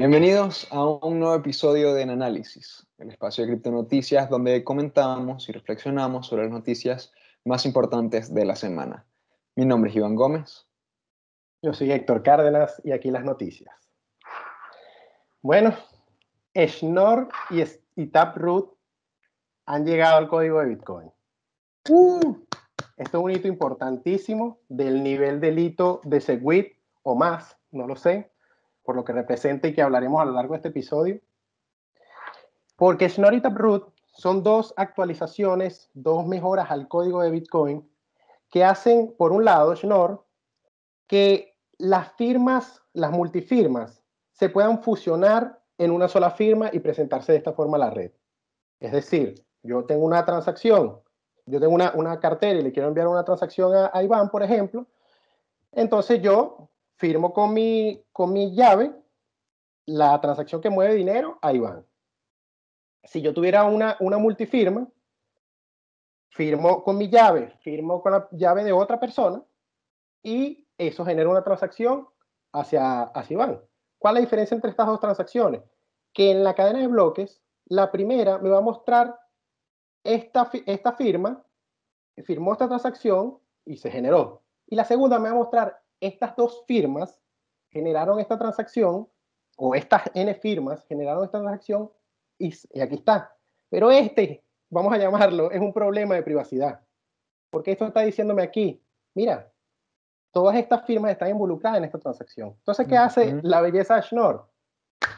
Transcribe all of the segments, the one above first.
Bienvenidos a un nuevo episodio de En Análisis, el espacio de criptonoticias donde comentamos y reflexionamos sobre las noticias más importantes de la semana. Mi nombre es Iván Gómez. Yo soy Héctor Cárdenas y aquí las noticias. Bueno, Schnorr y, Taproot han llegado al código de Bitcoin. ¡Uh! esto es un hito importantísimo del nivel del hito de Segwit o más, no lo sé, por lo que representa y que hablaremos a lo largo de este episodio. Porque Schnorr y Taproot son dos actualizaciones, dos mejoras al código de Bitcoin que hacen, por un lado, Schnorr, que las firmas, las multifirmas, se puedan fusionar en una sola firma y presentarse de esta forma a la red. Es decir, yo tengo una transacción, yo tengo una, una cartera y le quiero enviar una transacción a Iván, por ejemplo, entonces yo firmo con mi, con mi llave la transacción que mueve dinero a Iván. Si yo tuviera una, una multifirma, firmo con mi llave, firmo con la llave de otra persona y eso genera una transacción hacia, hacia Iván. ¿Cuál es la diferencia entre estas dos transacciones? Que en la cadena de bloques, la primera me va a mostrar esta, esta firma, firmó esta transacción y se generó. Y la segunda me va a mostrar estas dos firmas generaron esta transacción, o estas N firmas generaron esta transacción, y, aquí está. Pero este, vamos a llamarlo, es un problema de privacidad. Porque esto está diciéndome aquí, mira, todas estas firmas están involucradas en esta transacción. Entonces, ¿qué hace la belleza de Schnorr?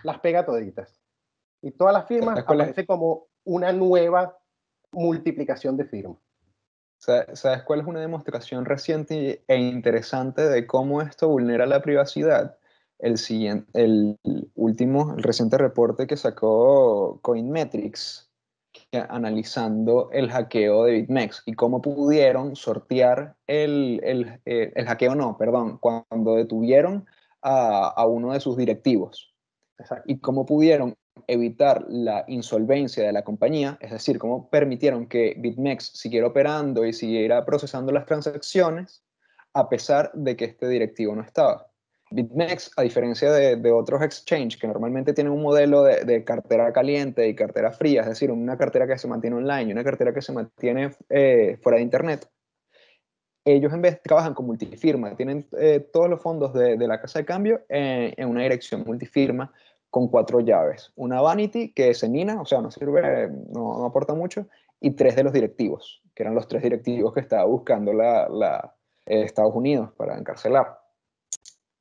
Las pega toditas. Y todas las firmas aparecen como una nueva multiplicación de firmas. ¿Sabes cuál es una demostración reciente e interesante de cómo esto vulnera la privacidad? El, el último, el reciente reporte que sacó Coinmetrics, analizando el hackeo de BitMEX y cómo pudieron sortear el, eh, el, hackeo, no, perdón, cuando detuvieron a, a, uno de sus directivos. Y cómo pudieron evitar la insolvencia de la compañía, es decir, cómo permitieron que BitMEX siguiera operando y siguiera procesando las transacciones a pesar de que este directivo no estaba. BitMEX, a diferencia de, otros exchanges que normalmente tienen un modelo de, cartera caliente y cartera fría, es decir, una cartera que se mantiene online y una cartera que se mantiene eh, fuera de Internet, ellos en vez trabajan con multifirma, tienen eh, todos los fondos de, la casa de cambio en una dirección multifirma con cuatro llaves. Una vanity que es enina, o sea, no sirve, no, aporta mucho, y tres de los directivos, que eran los tres directivos que estaba buscando la, eh, Estados Unidos para encarcelar.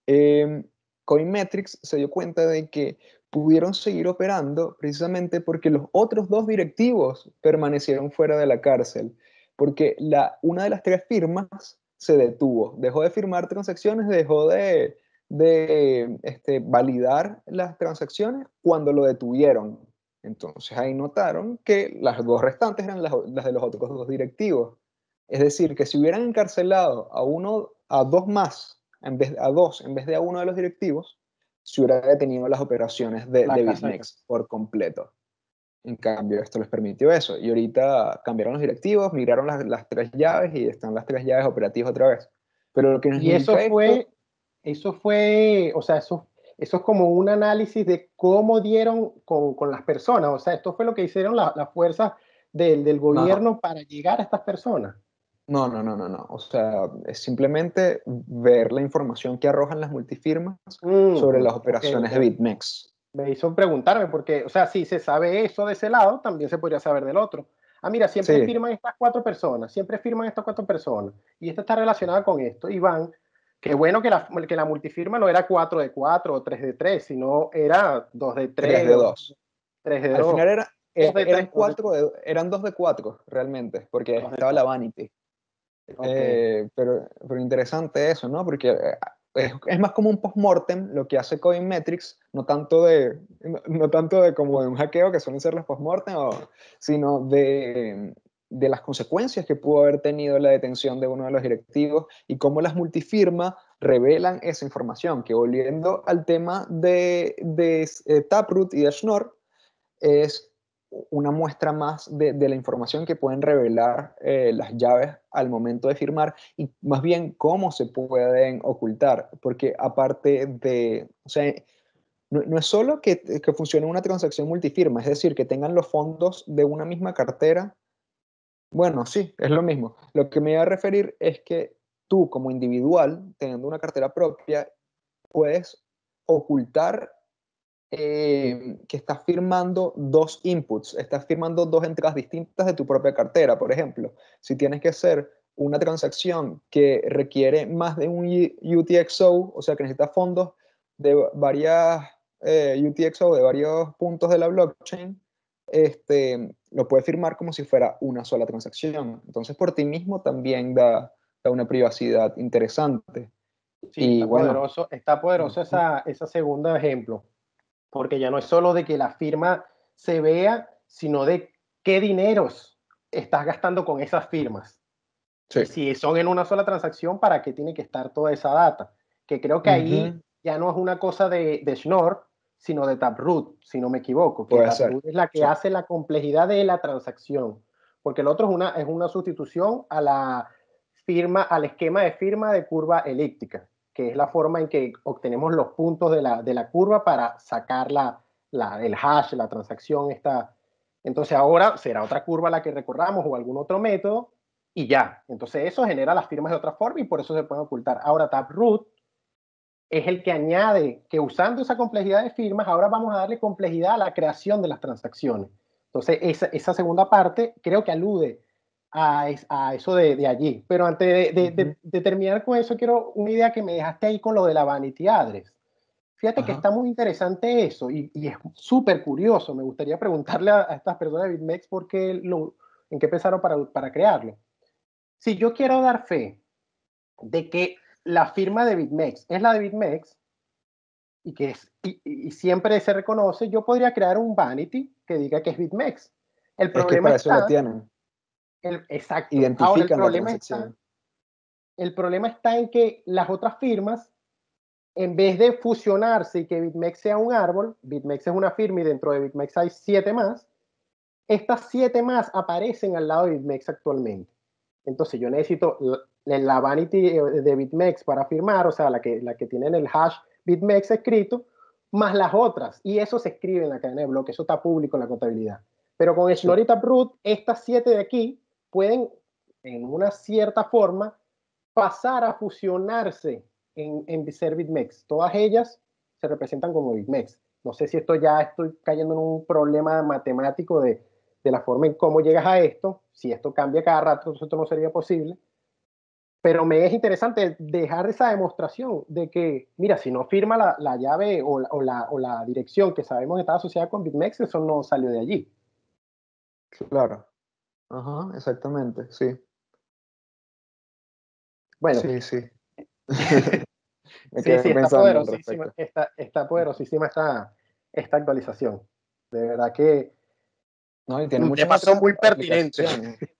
Em, Coinmetrics se dio cuenta de que pudieron seguir operando precisamente porque los otros dos directivos permanecieron fuera de la cárcel, porque la, una de las tres firmas se detuvo, dejó de firmar transacciones, dejó de, de este, validar las transacciones cuando lo detuvieron. Entonces ahí notaron que las dos restantes eran las, de los otros dos directivos. Es decir, que si hubieran encarcelado a uno, a dos más, en vez, a dos en vez de a uno de los directivos, se hubiera detenido las operaciones de, la por completo. En cambio, esto les permitió eso. Y ahorita cambiaron los directivos, migraron las, tres llaves y están las tres llaves operativas otra vez. Pero lo que nos y eso fue eso fue, o sea, eso, eso es como un análisis de cómo dieron con, las personas, o sea, esto fue lo que hicieron las fuerzas del, gobierno para llegar a estas personas. No, no, no, no, no. O sea, es simplemente ver la información que arrojan las multifirmas mm, sobre las operaciones de BitMEX. Me hizo preguntarme, porque, o sea, si se sabe eso de ese lado, también se podría saber del otro. Ah, mira, siempre firman estas cuatro personas, siempre firman estas cuatro personas, y esta está relacionada con esto, y van Qué bueno que la, multifirma no era 4 de 4 o 3 de 3, sino era 2 de 3. 3 de 2. 3 de 2. Al final era, eran, 2 de 4 realmente, porque estaba la Vanity. Eh, pero, interesante eso, ¿no? Porque eh, es, es, más como un postmortem lo que hace Coinmetrics, no tanto de, como un hackeo que suelen ser los postmortem, sino de, de las consecuencias que pudo haber tenido la detención de uno de los directivos y cómo las multifirmas revelan esa información, que volviendo al tema de, de, eh, Taproot y de Schnorr, es una muestra más de, la información que pueden revelar eh, las llaves al momento de firmar y más bien cómo se pueden ocultar, porque aparte de, o sea, no, es solo que, que funcione una transacción multifirma, es decir, que tengan los fondos de una misma cartera bueno, sí, es lo mismo. Lo que me iba a referir es que tú como individual, teniendo una cartera propia, puedes ocultar eh, que estás firmando dos inputs, estás firmando dos entradas distintas de tu propia cartera. Por ejemplo, si tienes que hacer una transacción que requiere más de un UTXO, o sea que necesitas fondos de varias eh, UTXO, de varios puntos de la blockchain, este, lo puedes firmar como si fuera una sola transacción. Entonces, por ti mismo también da, una privacidad interesante. Sí, está, poderoso, está poderoso esa, esa segunda ejemplo, porque ya no es solo de que la firma se vea, sino de qué dineros estás gastando con esas firmas. Si son en una sola transacción, ¿para qué tiene que estar toda esa data? Que creo que ahí ya no es una cosa de, de Schnorr, sino de Taproot, si no me equivoco. Que Taproot es la que hace la complejidad de la transacción, porque el otro es una, es una sustitución a la firma, al esquema de firma de curva elíptica, que es la forma en que obtenemos los puntos de la, curva para sacar la, el hash, la transacción. Esta. Entonces ahora será otra curva la que recorramos o algún otro método y ya. Entonces eso genera las firmas de otra forma y por eso se puede ocultar. Ahora Taproot es el que añade que usando esa complejidad de firmas, ahora vamos a darle complejidad a la creación de las transacciones. Entonces, esa, esa segunda parte creo que alude a, a eso de, allí. Pero antes de, terminar con eso, quiero una idea que me dejaste ahí con lo de la vanity address. Fíjate que está muy interesante eso y, es súper curioso. Me gustaría preguntarle a, estas personas de BitMEX por lo, en qué pensaron para, para crearlo. Si yo quiero dar fe de que la firma de BitMEX es la de BitMEX y que es, y, siempre se reconoce, yo podría crear un vanity que diga que es BitMEX. El problema es que para tienen. El, exacto. Identifican el problema está, el problema está en que las otras firmas, en vez de fusionarse y que BitMEX sea un árbol, BitMEX es una firma y dentro de BitMEX hay siete más, estas siete más aparecen al lado de BitMEX actualmente. Entonces yo necesito la vanity eh, de BitMEX para firmar, o sea, la que, la que tienen el hash BitMEX escrito, más las otras. Y eso se escribe en la cadena de bloques, eso está público en la contabilidad. Pero con el y Taproot, estas siete de aquí pueden, en una cierta forma, pasar a fusionarse en, en ser BitMEX. Todas ellas se representan como BitMEX. No sé si esto ya estoy cayendo en un problema matemático de, de la forma en cómo llegas a esto. Si esto cambia cada rato, esto no sería posible pero me es interesante dejar esa demostración de que, mira, si no firma la, llave o la, o, la, dirección que sabemos que estaba asociada con BitMEX, eso no salió de allí. Claro. Ajá, exactamente, sí. Bueno. Sí, sí. sí, sí, está poderosísima, esta, actualización. De verdad que no, tiene mucho patrón muy pertinente.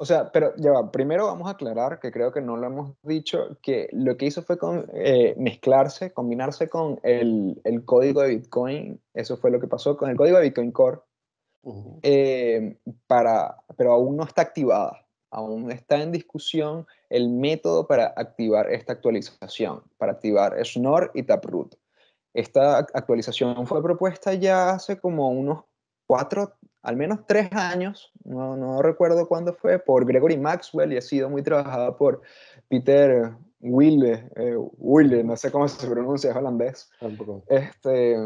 O sea, pero ya va, primero vamos a aclarar, que creo que no lo hemos dicho, que lo que hizo fue con, eh, mezclarse, combinarse con el, el, código de Bitcoin, eso fue lo que pasó con el código de Bitcoin Core, eh, para, pero aún no está activada, aún está en discusión el método para activar esta actualización, para activar Snor y Taproot. Esta actualización fue propuesta ya hace como unos cuatro al menos tres años, no, recuerdo cuándo fue, por Gregory Maxwell y ha sido muy trabajada por Peter Wille, eh, no sé cómo se pronuncia, es holandés. Este,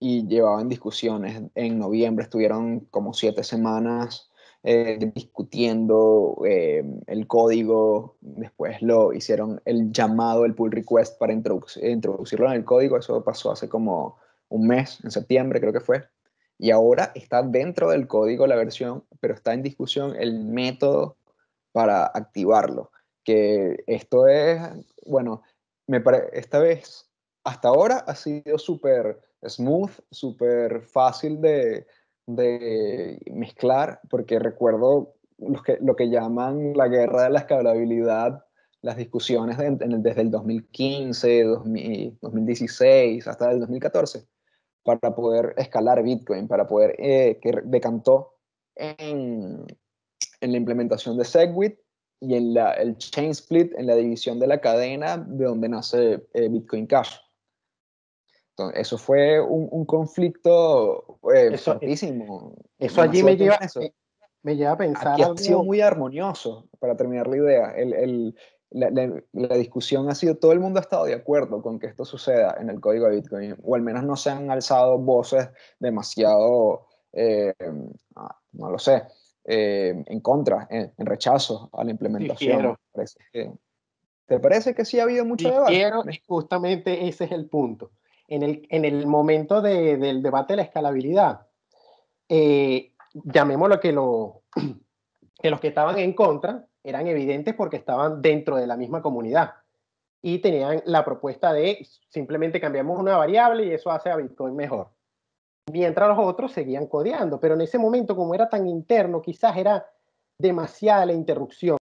y llevaban discusiones. En noviembre estuvieron como siete semanas eh, discutiendo eh, el código. Después lo hicieron el llamado, el pull request para introducirlo en el código. Eso pasó hace como un mes, en septiembre creo que fue. Y ahora está dentro del código la versión, pero está en discusión el método para activarlo. Que esto es, bueno, me esta vez, hasta ahora ha sido súper smooth, súper fácil de, mezclar, porque recuerdo lo que llaman la guerra de la escalabilidad, las discusiones desde el 2015, 2016 hasta el 2014 para poder escalar Bitcoin, para poder, eh, que decantó en, la implementación de SegWit y en el chain split, en la división de la cadena de donde nace eh, Bitcoin Cash. eso fue un, conflicto eh, eso, fortísimo. Eso allí me lleva, me a pensar. Aquí algo... ha sido muy armonioso, para terminar la idea. el, la, discusión ha sido, todo el mundo ha estado de acuerdo con que esto suceda en el código de Bitcoin, o al menos no se han alzado voces demasiado, eh, ah, no lo sé, eh, en contra, en, rechazo a la implementación. ¿Te parece que sí ha habido mucho debate? justamente ese es el punto. En el, en el momento del debate de la escalabilidad, eh, llamémoslo que, lo, que los que estaban en contra eran evidentes porque estaban dentro de la misma comunidad y tenían la propuesta de simplemente cambiamos una variable y eso hace a Bitcoin mejor. Mientras los otros seguían codeando, pero en ese momento como era tan interno, quizás era demasiada la interrupción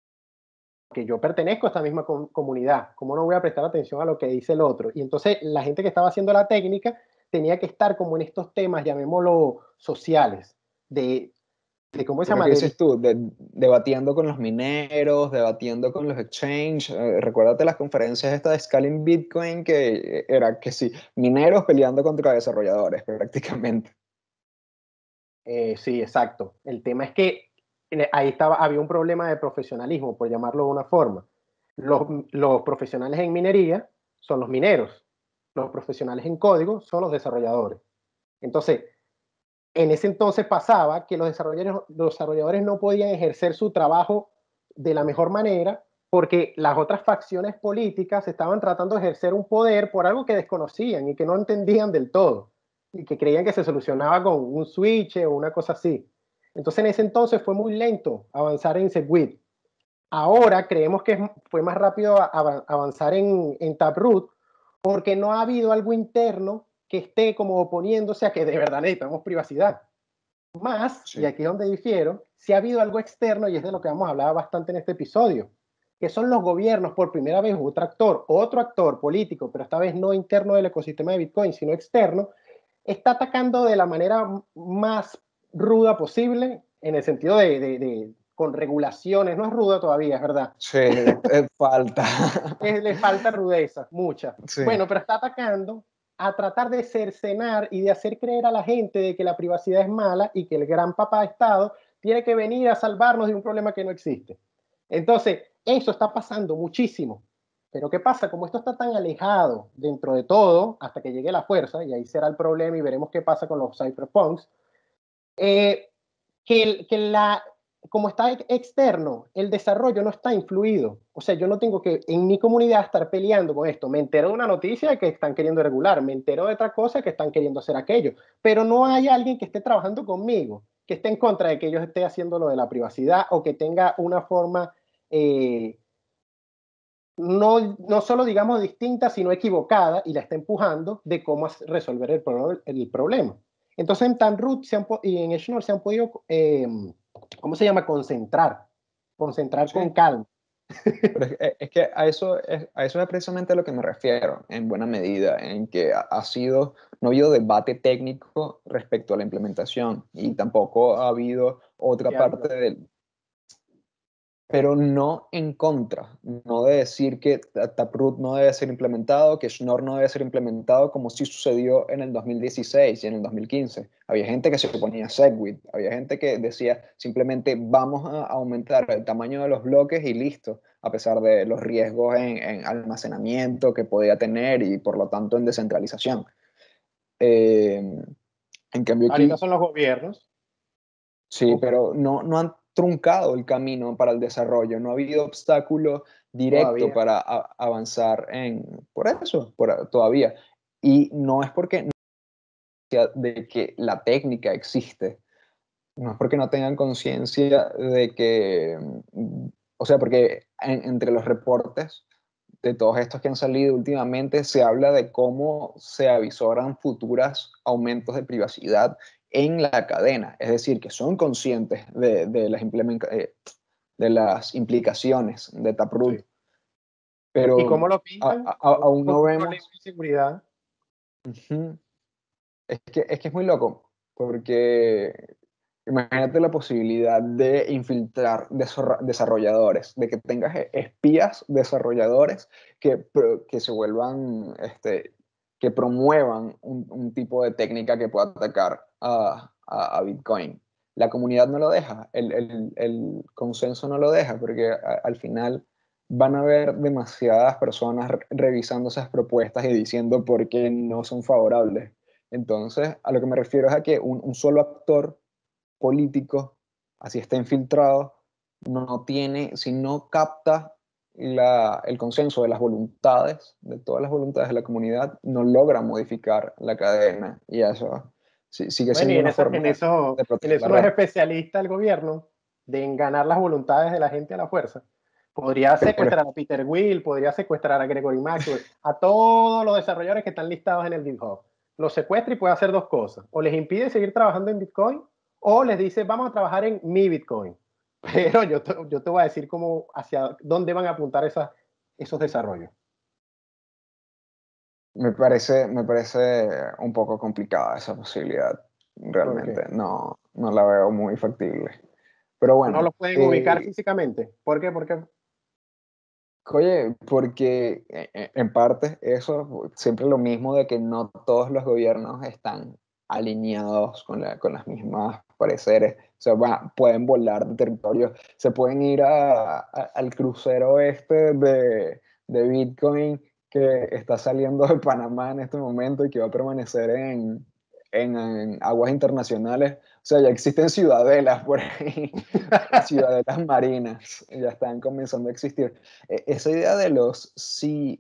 que yo pertenezco a esta misma comunidad, ¿cómo no voy a prestar atención a lo que dice el otro? Y entonces la gente que estaba haciendo la técnica tenía que estar como en estos temas, llamémoslo sociales, de ¿cómo se llama? dices tú? debatiendo con los mineros, debatiendo con los exchanges. Eh, recuérdate las conferencias esta de Scaling Bitcoin que eh, era que sí, mineros peleando contra desarrolladores prácticamente. Eh, sí, exacto. El tema es que ahí estaba, había un problema de profesionalismo, por llamarlo de una forma. Los, los profesionales en minería son los mineros. Los profesionales en código son los desarrolladores. Entonces, en ese entonces pasaba que los desarrolladores, no podían ejercer su trabajo de la mejor manera porque las otras facciones políticas estaban tratando de ejercer un poder por algo que desconocían y que no entendían del todo y que creían que se solucionaba con un switch o una cosa así. Entonces en ese entonces fue muy lento avanzar en Segwit. Ahora creemos que fue más rápido avanzar en, en Taproot porque no ha habido algo interno que esté como oponiéndose a que de verdad necesitamos privacidad. Más, y aquí es donde difiero, si ha habido algo externo, y es de lo que vamos a hablar bastante en este episodio, que son los gobiernos, por primera vez otro actor, otro actor político, pero esta vez no interno del ecosistema de Bitcoin, sino externo, está atacando de la manera más ruda posible, en el sentido de, con regulaciones, no es ruda todavía, es verdad. Sí, le falta. le falta rudeza, mucha. Bueno, pero está atacando a tratar de cercenar y de hacer creer a la gente de que la privacidad es mala y que el gran papá Estado tiene que venir a salvarnos de un problema que no existe. Entonces, eso está pasando muchísimo. Pero ¿qué pasa? Como esto está tan alejado dentro de todo, hasta que llegue la fuerza, y ahí será el problema y veremos qué pasa con los cyberpunks, eh, que, que la, como está externo, el desarrollo no está influido. O sea, yo no tengo que en mi comunidad estar peleando con esto. Me entero de una noticia que están queriendo regular, me entero de otra cosa que están queriendo hacer aquello, pero no hay alguien que esté trabajando conmigo, que esté en contra de que ellos esté haciendo lo de la privacidad o que tenga una forma eh, no, no solo digamos distinta, sino equivocada y la esté empujando de cómo resolver el, problema. Entonces en Tanroot y en Echnor se han podido... Eh, ¿cómo se llama? Concentrar, concentrar con calma. Eh, es, que, a eso, es, a eso es precisamente a lo que me refiero, en buena medida, en que ha sido, no ha habido debate técnico respecto a la implementación y tampoco ha habido otra parte del, pero no en contra, no de decir que Taproot no debe ser implementado, que Schnorr no debe ser implementado, como sí sucedió en el 2016 y en el 2015. Había gente que se oponía a SegWit, había gente que decía simplemente vamos a aumentar el tamaño de los bloques y listo, a pesar de los riesgos en, almacenamiento que podía tener y por lo tanto en descentralización. Eh, en cambio, aquí, Ahorita son los gobiernos. Sí, pero no, no han truncado el camino para el desarrollo, no ha habido obstáculo directo para avanzar en, por eso, todavía. Y no es porque no de que la técnica existe, no es porque no tengan conciencia de que, mm, o sea, porque entre los reportes de todos estos que han salido últimamente se habla de cómo se avisoran futuras aumentos de privacidad en la cadena, es decir, que son conscientes de, de las, eh, de las implicaciones de Taproot. ¿Y cómo lo pintan? aún no vemos... seguridad? es, que, es muy loco, porque imagínate la posibilidad de infiltrar desarrolladores, de que tengas eh, espías desarrolladores que, que se vuelvan este, que promuevan un, tipo de técnica que pueda atacar a, Bitcoin. La comunidad no lo deja, el, consenso no lo deja, porque al final van a haber demasiadas personas revisando esas propuestas y diciendo por qué no son favorables. Entonces, a lo que me refiero es a que un, un solo actor político, así está infiltrado, no tiene, si no capta el consenso de las voluntades, de todas las voluntades de la comunidad, no logra modificar la cadena. Y eso sigue siendo una forma de En eso es especialista el gobierno de enganar las voluntades de la gente a la fuerza. Podría secuestrar a Peter Will, podría secuestrar a Gregory Maxwell, a todos los desarrolladores que están listados en el GitHub. Los secuestra y puede hacer dos cosas. O les impide seguir trabajando en Bitcoin, o les dice, vamos a trabajar en mi Bitcoin. Pero yo te, voy a decir cómo, hacia dónde van a apuntar esos desarrollos. Me parece, me parece un poco complicada esa posibilidad, realmente. No, no la veo muy factible. Pero bueno. No los pueden ubicar eh, físicamente. ¿Por qué? Oye, porque eh, eh, en parte eso, siempre lo mismo de que no todos los gobiernos están alineados con las mismas pareceres, se sea, pueden volar de territorio, se pueden ir al crucero este de, Bitcoin que está saliendo de Panamá en este momento y que va a permanecer en, aguas internacionales. O sea, ya existen ciudadelas por ahí, ciudadelas marinas, ya están comenzando a existir. E, esa idea de los sea,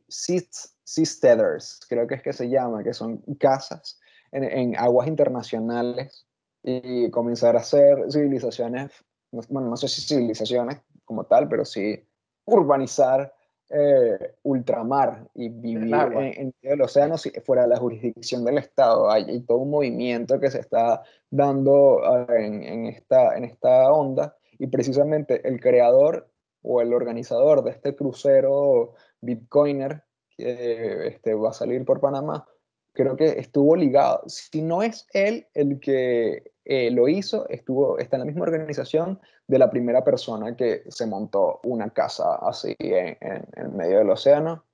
seasteaders, creo que es que se llama, que son casas en, en aguas internacionales y comenzar a hacer civilizaciones, bueno, no sé si civilizaciones como tal, pero sí urbanizar eh, ultramar y vivir en, el océano si fuera la jurisdicción del Estado. Hay, todo un movimiento que se está dando eh, en, esta, en esta onda y precisamente el creador o el organizador de este crucero Bitcoiner que este, va a salir por Panamá creo que estuvo ligado. Si no es él el que eh, lo hizo, estuvo, está en la misma organización de la primera persona que se montó una casa así en, en, medio del océano,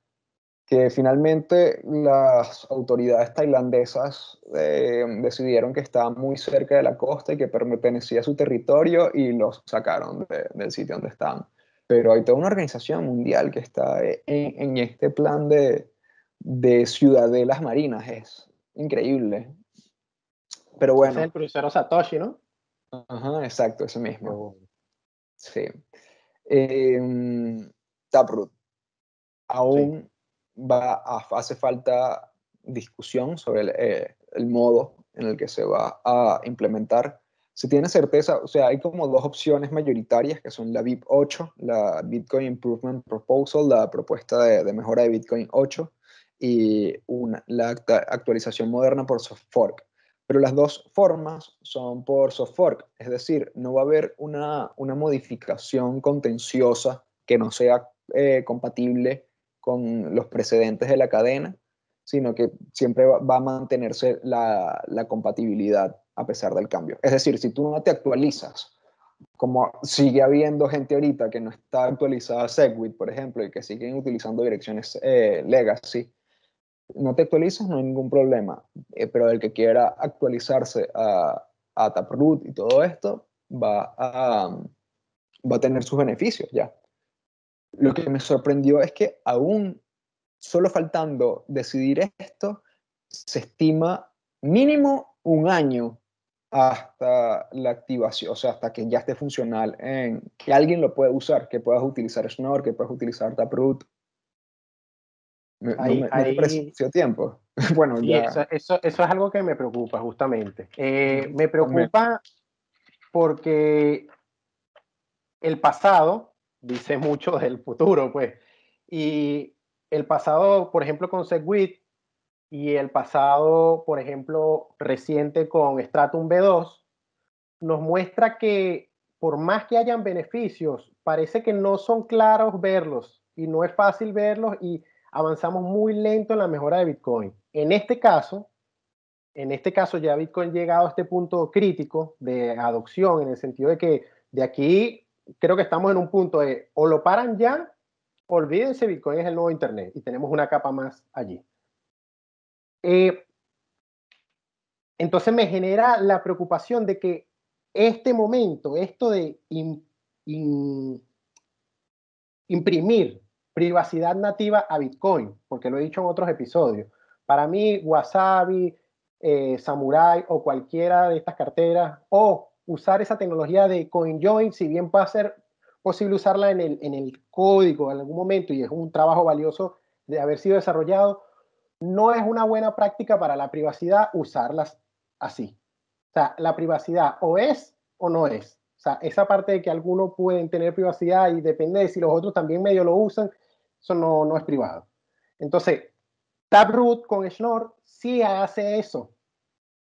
que finalmente las autoridades tailandesas eh, decidieron que estaba muy cerca de la costa y que pertenecía a su territorio y los sacaron del sitio donde están Pero hay toda una organización mundial que está en este plan de, de ciudadelas marinas. Es increíble. Pero bueno. el crucero Satoshi, ¿no? Ajá, exacto, ese mismo. Ah, sí. Em, Taproot. Aún va a, hace falta discusión sobre el, eh, el modo en el que se va a implementar. Se tiene certeza, o sea, hay como dos opciones mayoritarias que son la BIP 8, la Bitcoin Improvement Proposal, la propuesta de mejora de Bitcoin 8, y una, la actualización moderna por soft fork. Pero las dos formas son por soft fork, es decir, no va a haber una, modificación contenciosa que no sea eh, compatible con los precedentes de la cadena, sino que siempre va, a mantenerse la, compatibilidad a pesar del cambio. Es decir, si tú no te actualizas, como sigue habiendo gente ahorita que no está actualizada a SegWit, por ejemplo, y que siguen utilizando direcciones eh, legacy, no te actualizas, no hay ningún problema. Eh, pero el que quiera actualizarse a, a, Taproot y todo esto, va a, um, va a tener sus beneficios ya. Lo que me sorprendió es que aún solo faltando decidir esto, se estima mínimo un año hasta la activación, o sea, hasta que ya esté funcional, en que alguien lo pueda usar, que puedas utilizar Snort que puedas utilizar Taproot hay ahí, tiempo. bueno, eso, eso, es algo que me preocupa justamente. Eh, me preocupa porque el pasado dice mucho del futuro, pues. Y el pasado, por ejemplo, con Segwit y el pasado, por ejemplo, reciente con Stratum B2, nos muestra que por más que hayan beneficios, parece que no son claros verlos y no es fácil verlos y avanzamos muy lento en la mejora de Bitcoin. En este caso, en este caso ya Bitcoin ha llegado a este punto crítico de adopción, en el sentido de que de aquí creo que estamos en un punto de o lo paran ya, olvídense, Bitcoin es el nuevo Internet y tenemos una capa más allí. Eh, entonces me genera la preocupación de que este momento, esto de imprimir privacidad nativa a Bitcoin, porque lo he dicho en otros episodios. Para mí, Wasabi, eh, Samurai o cualquiera de estas carteras, o usar esa tecnología de CoinJoin, si bien puede ser posible usarla en el, en el código en algún momento y es un trabajo valioso de haber sido desarrollado, no es una buena práctica para la privacidad usarlas así. O sea, la privacidad o es o no es. O sea, esa parte de que algunos pueden tener privacidad y depende de si los otros también medio lo usan, eso no, es privado. Entonces, Taproot con Schnorr sí hace eso.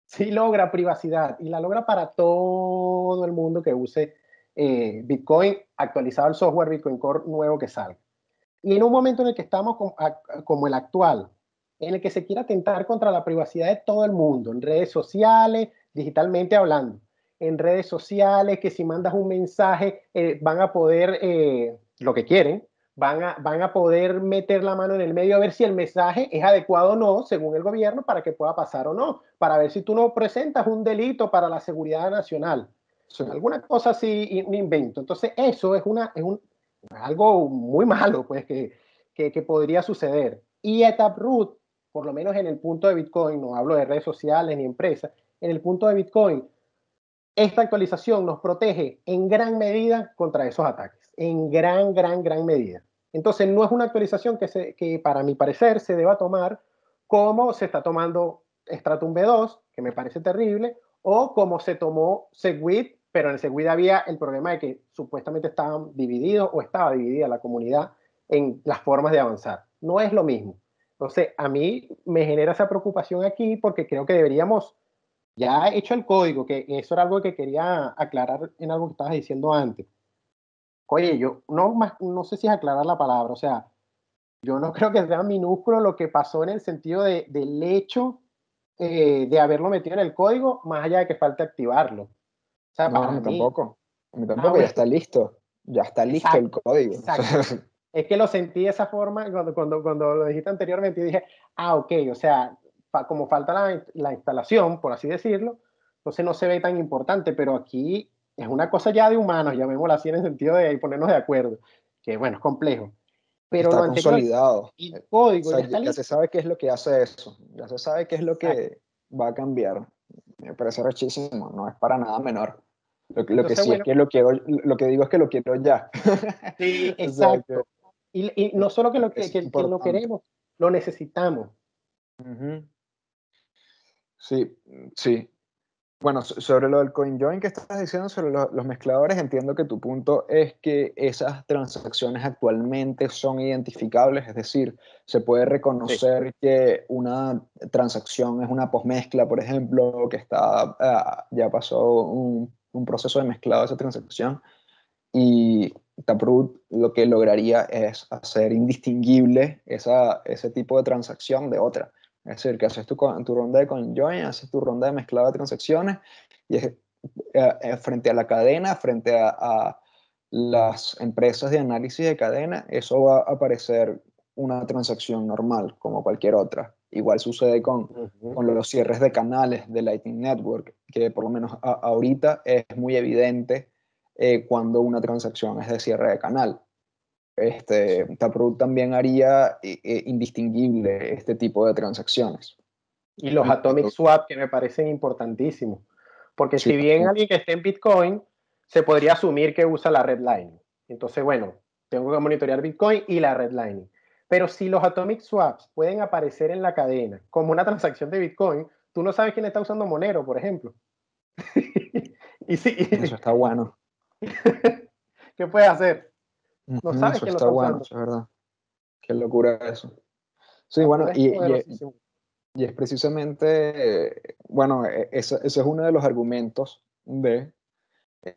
Sí logra privacidad y la logra para todo el mundo que use eh, Bitcoin actualizado el software Bitcoin Core nuevo que sale. Y en un momento en el que estamos como el actual, en el que se quiere atentar contra la privacidad de todo el mundo, en redes sociales, digitalmente hablando, en redes sociales, que si mandas un mensaje eh, van a poder, eh, lo que quieren, van a, poder meter la mano en el medio a ver si el mensaje es adecuado o no, según el gobierno, para que pueda pasar o no, para ver si tú no presentas un delito para la seguridad nacional. son Alguna cosa así, un invento. Entonces, eso es, una, es un, algo muy malo, pues, que, que, podría suceder. Y root por lo menos en el punto de Bitcoin, no hablo de redes sociales ni empresas, en el punto de Bitcoin, esta actualización nos protege en gran medida contra esos ataques en gran, gran, gran medida. Entonces, no es una actualización que, se, que para mi parecer se deba tomar como se está tomando Stratum B2, que me parece terrible, o como se tomó Segwit, pero en Segwit había el problema de que supuestamente estaban divididos o estaba dividida la comunidad en las formas de avanzar. No es lo mismo. Entonces, a mí me genera esa preocupación aquí porque creo que deberíamos, ya he hecho el código, que eso era algo que quería aclarar en algo que estabas diciendo antes oye, yo no, más, no sé si es aclarar la palabra, o sea, yo no creo que sea minúsculo lo que pasó en el sentido de, del hecho eh, de haberlo metido en el código, más allá de que falte activarlo. O sea, no, tampoco. Ah, tampoco, ya está listo. Ya está listo el código. es que lo sentí de esa forma cuando, cuando, cuando lo dijiste anteriormente y dije, ah, ok, o sea, como falta la, la instalación, por así decirlo, entonces no se ve tan importante, pero aquí es una cosa ya de humanos, llamémoslo así en el sentido de ponernos de acuerdo, que bueno, es complejo. Pero está consolidado. Y ya, se sabe qué es lo que hace eso, ya se sabe qué es lo que va a cambiar. Me parece rechísimo, no es para nada menor. Lo, que, sí es que lo quiero, lo que digo es que lo quiero ya. Sí, exacto. y, no solo que lo, queremos, lo necesitamos. Sí, sí. Bueno, sobre lo del CoinJoin que estás diciendo sobre los mezcladores, entiendo que tu punto es que esas transacciones actualmente son identificables, es decir, se puede reconocer que una transacción es una posmezcla, por ejemplo, que ah, ya pasó un, proceso de mezclado de esa transacción y Taproot lo que lograría es hacer indistinguible ese tipo de transacción de otra. Es decir, que haces tu, ronda de conjoin, haces tu ronda de mezclada de transacciones y eh, eh, frente a la cadena, frente a, las empresas de análisis de cadena, eso va a aparecer una transacción normal como cualquier otra. Igual sucede con, los cierres de canales de Lightning Network, que por lo menos ahorita es muy evidente eh, cuando una transacción es de cierre de canal este, producto también haría eh, eh, indistinguible este tipo de transacciones. Y los Atomic Swap, que me parecen importantísimos. Porque si bien alguien que esté en Bitcoin, se podría asumir que usa la red line. Entonces, bueno, tengo que monitorear Bitcoin y la red line. Pero si los Atomic Swaps pueden aparecer en la cadena como una transacción de Bitcoin, tú no sabes quién está usando Monero, por ejemplo. Eso está bueno. ¿Qué puede hacer? No sabes eso que está lo bueno, es verdad. Qué locura eso. Sí, bueno, y, y, es precisamente, bueno, e, ese, es uno de los argumentos de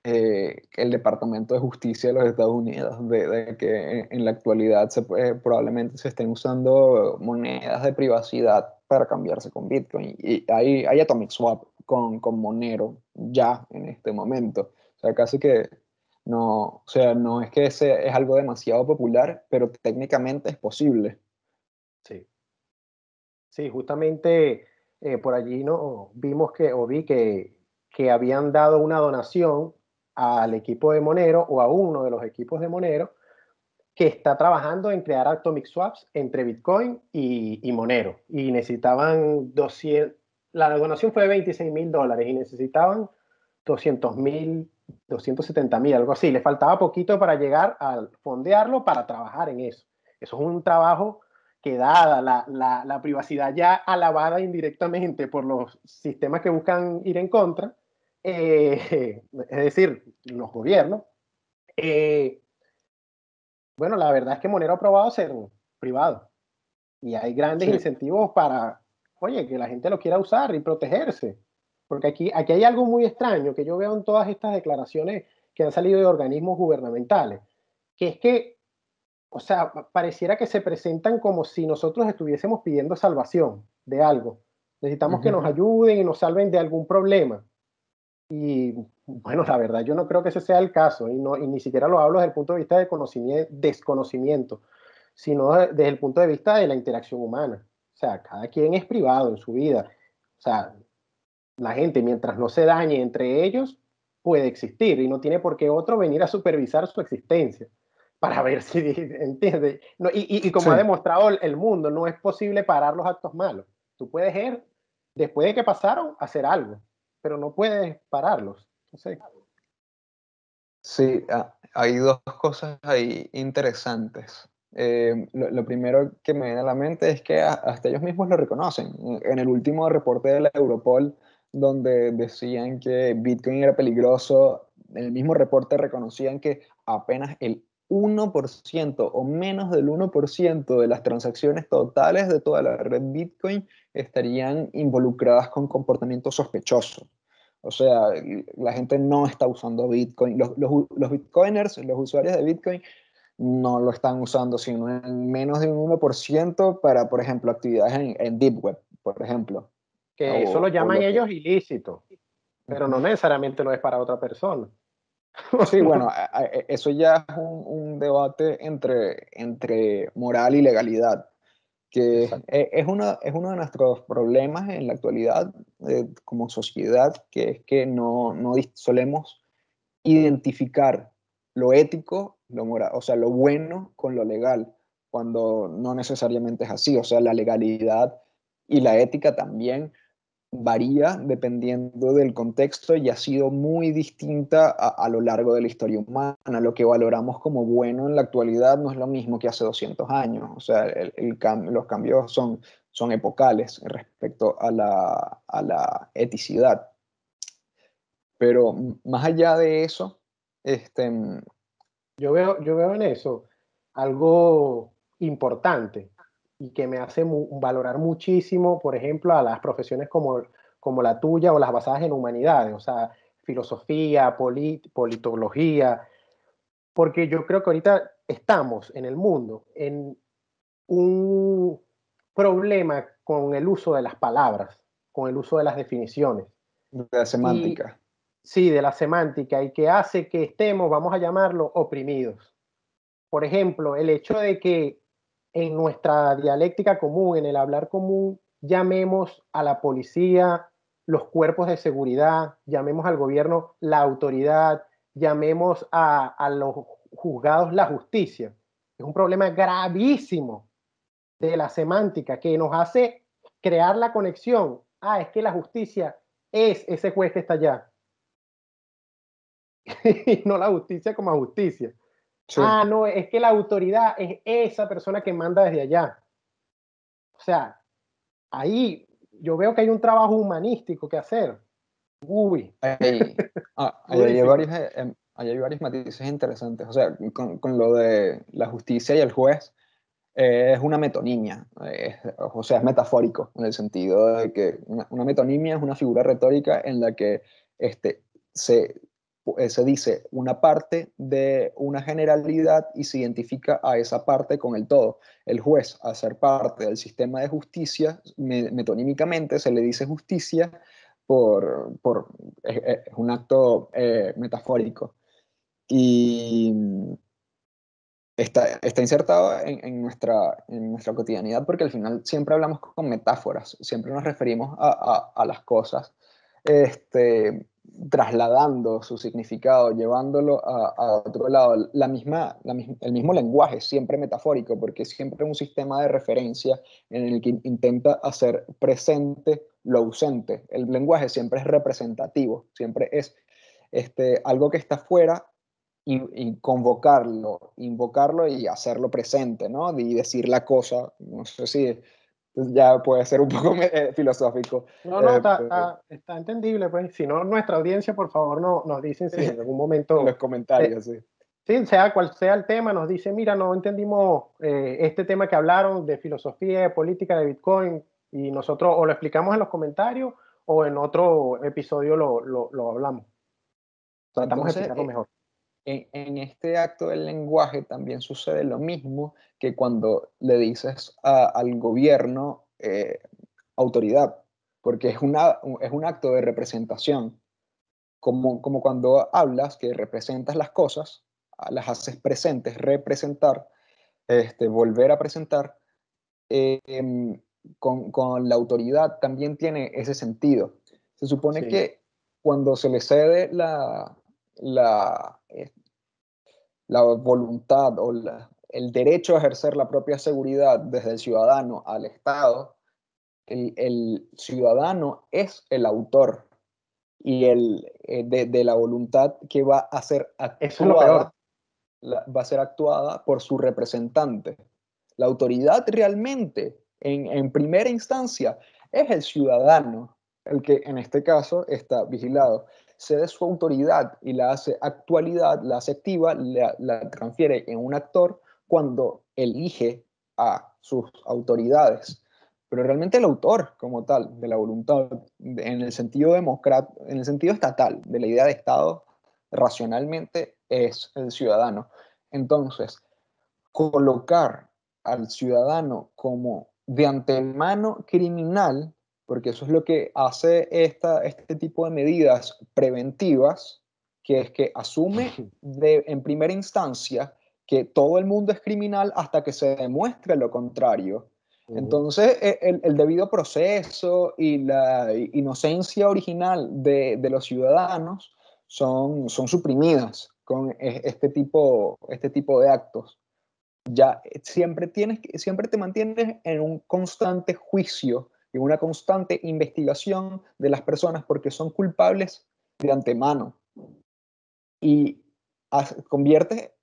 eh, el Departamento de Justicia de los Estados Unidos, de, de que en, la actualidad se puede, probablemente se estén usando monedas de privacidad para cambiarse con Bitcoin. Y hay, hay Atomic Swap con, con Monero ya en este momento. O sea, casi que no, o sea, no es que ese es algo demasiado popular, pero técnicamente es posible. Sí. Sí, justamente eh, por allí no vimos que, o vi que, habían dado una donación al equipo de Monero o a uno de los equipos de Monero que está trabajando en crear atomic swaps entre Bitcoin y, y Monero. Y necesitaban 200, la donación fue de 26 mil dólares y necesitaban 200 mil 270 mil, algo así. Le faltaba poquito para llegar a fondearlo para trabajar en eso. Eso es un trabajo que dada la, privacidad ya alabada indirectamente por los sistemas que buscan ir en contra, eh, es decir, los gobiernos, eh, bueno, la verdad es que Monero ha probado ser privado y hay grandes incentivos para, oye, que la gente lo quiera usar y protegerse. Porque aquí, aquí hay algo muy extraño que yo veo en todas estas declaraciones que han salido de organismos gubernamentales, que es que, o sea, pareciera que se presentan como si nosotros estuviésemos pidiendo salvación de algo. Necesitamos que nos ayuden y nos salven de algún problema. Y bueno, la verdad, yo no creo que ese sea el caso, y, no, ni siquiera lo hablo desde el punto de vista de conocimiento, desconocimiento, sino desde el punto de vista de la interacción humana. O sea, cada quien es privado en su vida. O sea, la gente, mientras no se dañe entre ellos, puede existir y no tiene por qué otro venir a supervisar su existencia para ver si entiende. y, como ha demostrado el, mundo, no es posible parar los actos malos. Tú puedes ir, er, después de que pasaron, hacer algo, pero no puedes pararlos. sí, ah, hay dos cosas ahí interesantes. Eh, lo, primero que me viene a la mente es que hasta ellos mismos lo reconocen. En el último reporte de la Europol donde decían que Bitcoin era peligroso. En el mismo reporte reconocían que apenas el 1% o menos del 1% de las transacciones totales de toda la red Bitcoin estarían involucradas con comportamiento sospechosos. O sea, la gente no está usando Bitcoin. Los, Bitcoiners, los usuarios de Bitcoin, no lo están usando, sino en menos de un 1% para, por ejemplo, actividades en Deep Web, por ejemplo que ah, eso lo llaman ellos ilícito, pero no necesariamente lo es para otra persona. Sí, bueno, e, eso ya es un, debate entre, entre moral y legalidad que e, es, es uno de nuestros problemas en la actualidad eh, como sociedad, que es que no, no, solemos identificar lo ético, lo moral, o sea, lo bueno con lo legal, cuando no necesariamente es así, o sea, la legalidad y la ética también varía dependiendo del contexto y ha sido muy distinta a, lo largo de la historia humana. Lo que valoramos como bueno en la actualidad no es lo mismo que hace 200 años. O sea, los cambios son, son epocales respecto a la, eticidad. Pero más allá de eso, este, yo, veo, yo veo en eso algo importante y que me hace valorar muchísimo, por ejemplo, a las profesiones como, como la tuya o las basadas en humanidades, o sea, filosofía, politología, porque yo creo que ahorita estamos en el mundo en un problema con el uso de las palabras, con el uso de las definiciones. De la semántica. sí, de la semántica, y que hace que estemos, vamos a llamarlo, oprimidos. Por ejemplo, el hecho de que en nuestra dialéctica común, en el hablar común, llamemos a la policía los cuerpos de seguridad, llamemos al gobierno la autoridad, llamemos a, los juzgados la justicia. Es un problema gravísimo de la semántica que nos hace crear la conexión. Ah, es que la justicia es ese juez que está allá. y no la justicia como justicia. Ah, no, es que la autoridad es esa persona que manda desde allá. O sea, ahí yo veo que hay un trabajo humanístico que hacer. Uy. Ah, ahí hay, varios, eh, em, hay, varios, matices interesantes. O sea, con, con, lo de la justicia y el juez, es una metonimia. o sea, es metafórico en el sentido de que una, una metonimia es una figura retórica en la que este, se, eh, se dice una parte de una generalidad y se identifica a esa parte con el todo. El juez, al ser parte del sistema de justicia, metonímicamente se le dice justicia por, es, un acto eh, metafórico. Y mm, está, está insertado en, nuestra, nuestra cotidianidad porque al final siempre hablamos con metáforas, siempre nos referimos a, a las cosas. Este, trasladando su significado, llevándolo a, otro lado. La misma, el mismo lenguaje, siempre metafórico, porque siempre un sistema de referencia en el que intenta hacer presente lo ausente. El lenguaje siempre es representativo, siempre es este, algo que está fuera y, convocarlo, invocarlo y hacerlo presente, ¿no? Y decir la cosa, no sé si ya puede ser un poco eh, filosófico. No, no, eh, está, entendible. Pues. Si no, nuestra audiencia, por favor, no, nos dicen si en algún momento... en los comentarios, eh, sí. Sí, sea cual sea el tema, nos dice, mira, no entendimos este tema que hablaron de filosofía, de política, de Bitcoin, y nosotros o lo explicamos en los comentarios o en otro episodio lo, hablamos. Tratamos de explicarlo mejor en, este acto del lenguaje también sucede lo mismo que cuando le dices al gobierno eh, autoridad, porque es, una, es un acto de representación. Como, como cuando hablas que representas las cosas, las haces presentes, representar, este, volver a presentar, em, con, la autoridad también tiene ese sentido. Se supone que cuando se le cede la, la, la voluntad o el derecho a ejercer la propia seguridad desde el ciudadano al Estado, el, ciudadano es el autor y el, eh, de, la voluntad que va a ser actuada, va a ser actuada por su representante. La autoridad realmente, en, en primera instancia, es el ciudadano, el que en este caso está vigilado cede su autoridad y la hace actualidad, la hace activa, la, transfiere en un actor cuando elige a sus autoridades pero realmente el autor como tal de la voluntad en el sentido en el sentido estatal de la idea de Estado racionalmente es el ciudadano. Entonces, colocar al ciudadano como de antemano criminal porque eso es lo que hace este tipo de medidas preventivas, que es que asume en primera instancia que todo el mundo es criminal hasta que se demuestre lo contrario. Entonces, e, el, debido proceso y la inocencia original de, los ciudadanos son, son suprimidas con e, este tipo, este tipo, de actos. Ya eh, siempre, tienes, siempre te mantienes en un constante juicio una constante investigación de las personas porque son culpables de antemano. Y convierte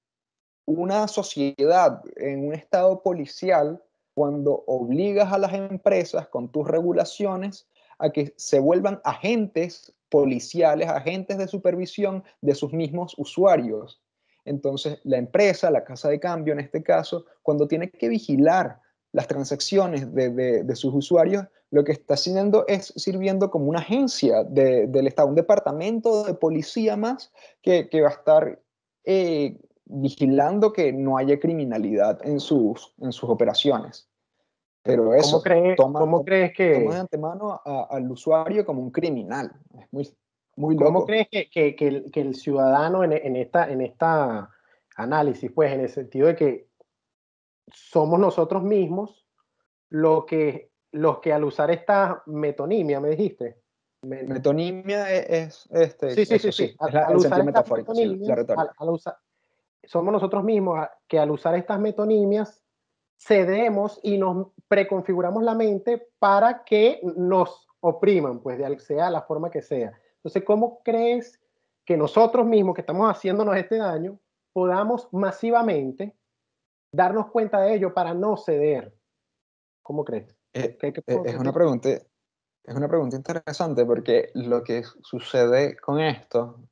una sociedad en un estado policial cuando obligas a las empresas con tus regulaciones a que se vuelvan agentes policiales, agentes de supervisión de sus mismos usuarios. Entonces, la empresa, la casa de cambio en este caso, cuando tiene que vigilar las transacciones de, de, sus usuarios, lo que está haciendo es sirviendo como una agencia del Estado, un departamento de policía más que, que va a estar eh, vigilando que no haya criminalidad en sus, en sus operaciones. Pero eso, ¿Cómo, ¿cómo crees que... Toma de antemano al usuario como un criminal. Es muy, muy ¿Cómo crees que, que, el, que el, ciudadano en, en, esta, en esta análisis, pues en el sentido de que somos nosotros mismos lo que, los que al usar esta metonimia, me dijiste. Metonimia e-, es, este. Sí, sí, sí, sí. Al, usar la al, somos nosotros mismos que al usar estas metonimias cedemos y nos preconfiguramos la mente para que nos opriman, pues de sea la forma que sea. Entonces, ¿cómo crees que nosotros mismos que estamos haciéndonos este daño podamos masivamente darnos cuenta de ello para no ceder. ¿Cómo crees? Eh, eh, es, una pregunta, es una pregunta interesante porque lo que sucede con esto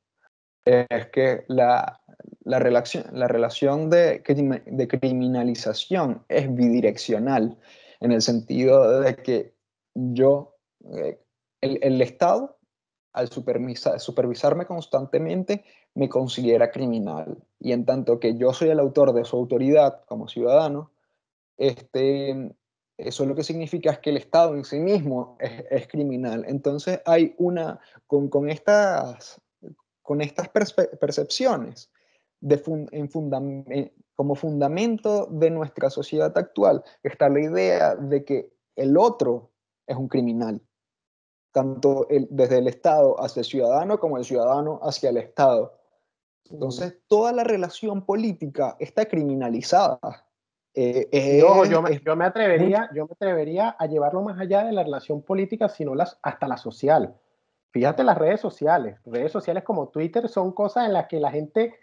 es que la, relación, la relación de, de criminalización es bidireccional, en el sentido de que yo, eh, el, Estado, al supervisarme constantemente, me considera criminal. Y en tanto que yo soy el autor de su autoridad como ciudadano, este, eso lo que significa es que el Estado en sí mismo es, criminal. Entonces hay una, con, estas, con estas percepciones de en como fundamento de nuestra sociedad actual, está la idea de que el otro es un criminal, tanto el, desde el Estado hacia el ciudadano como el ciudadano hacia el Estado. Entonces, toda la relación política está criminalizada. Eh, yo, me, yo, me, atrevería, yo me atrevería a llevarlo más allá de la relación política, sino hasta la social. Fíjate las redes sociales. Redes sociales como Twitter son cosas en las que la gente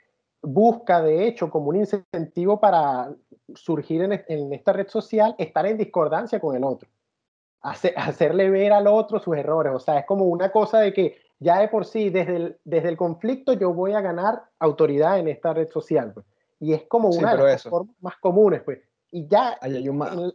busca, de hecho, como un incentivo para surgir en, esta red social, estar en discordancia con el otro. hacerle ver al otro sus errores. O sea, es como una cosa de que ya de por sí, desde el, desde el conflicto yo voy a ganar autoridad en esta red social. Pues. Y es como una de las formas más comunes. Pues. Y ya hay un, matiz.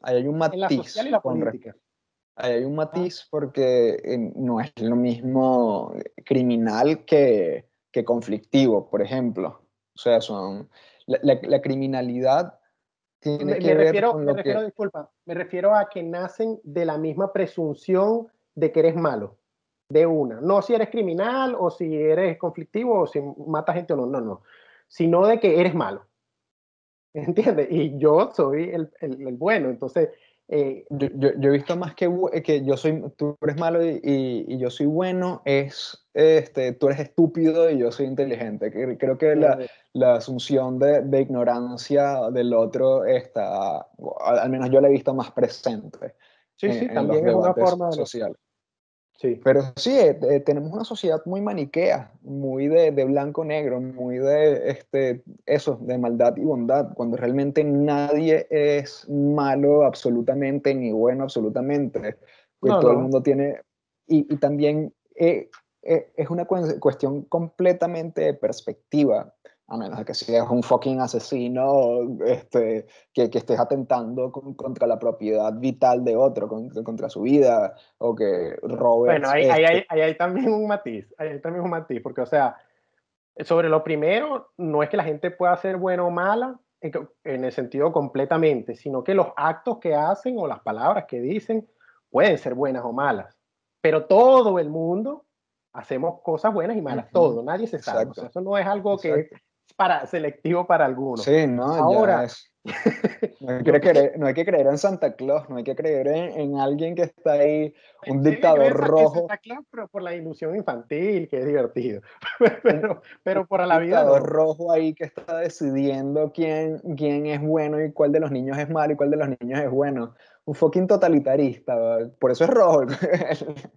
hay un matiz porque eh, no es lo mismo criminal que, que conflictivo, por ejemplo. O sea, son la, criminalidad tiene que ver con lo me refiero, disculpa, me refiero a que nacen de la misma presunción de que eres malo de una. No si eres criminal o si eres conflictivo o si matas gente o no, no, no. Sino de que eres malo. ¿Entiendes? Y yo soy el, el, bueno. Entonces, eh, yo, yo, he visto más que, eh, que yo soy, tú eres malo y, y, yo soy bueno, es, este, tú eres estúpido y yo soy inteligente. Creo que la, la asunción de, de, ignorancia del otro está, al menos yo la he visto más presente. Sí, sí, también es una forma de... social. Sí. Pero sí, eh, eh, tenemos una sociedad muy maniquea, muy de, de blanco-negro, muy de este, eso, de maldad y bondad, cuando realmente nadie es malo absolutamente ni bueno absolutamente. todo el mundo tiene. Y, también eh, es una cuestión completamente de perspectiva a menos de que seas un fucking asesino este, que, que estés atentando contra la propiedad vital de otro, contra, su vida, o que robes. Bueno, ahí, este hay, hay también un matiz, hay también un matiz, porque, o sea, sobre lo primero, no es que la gente pueda ser buena o mala en el sentido completamente, sino que los actos que hacen o las palabras que dicen pueden ser buenas o malas, pero todo el mundo hacemos cosas buenas y malas, todo, nadie se sabe. O sea, eso no es algo que para, selectivo para algunos. Sí, no, ahora. No, hay que creer, no hay, que creer, en Santa Claus, no hay que creer en, alguien que está ahí, un dictador rojo. Santa Claus, pero por la ilusión infantil, que es divertido. Pero, por la vida. Un dictador rojo ahí que está decidiendo quién, quién es bueno y cuál de los niños es malo y cuál de los niños es bueno. Un fucking totalitarista, por eso es rojo.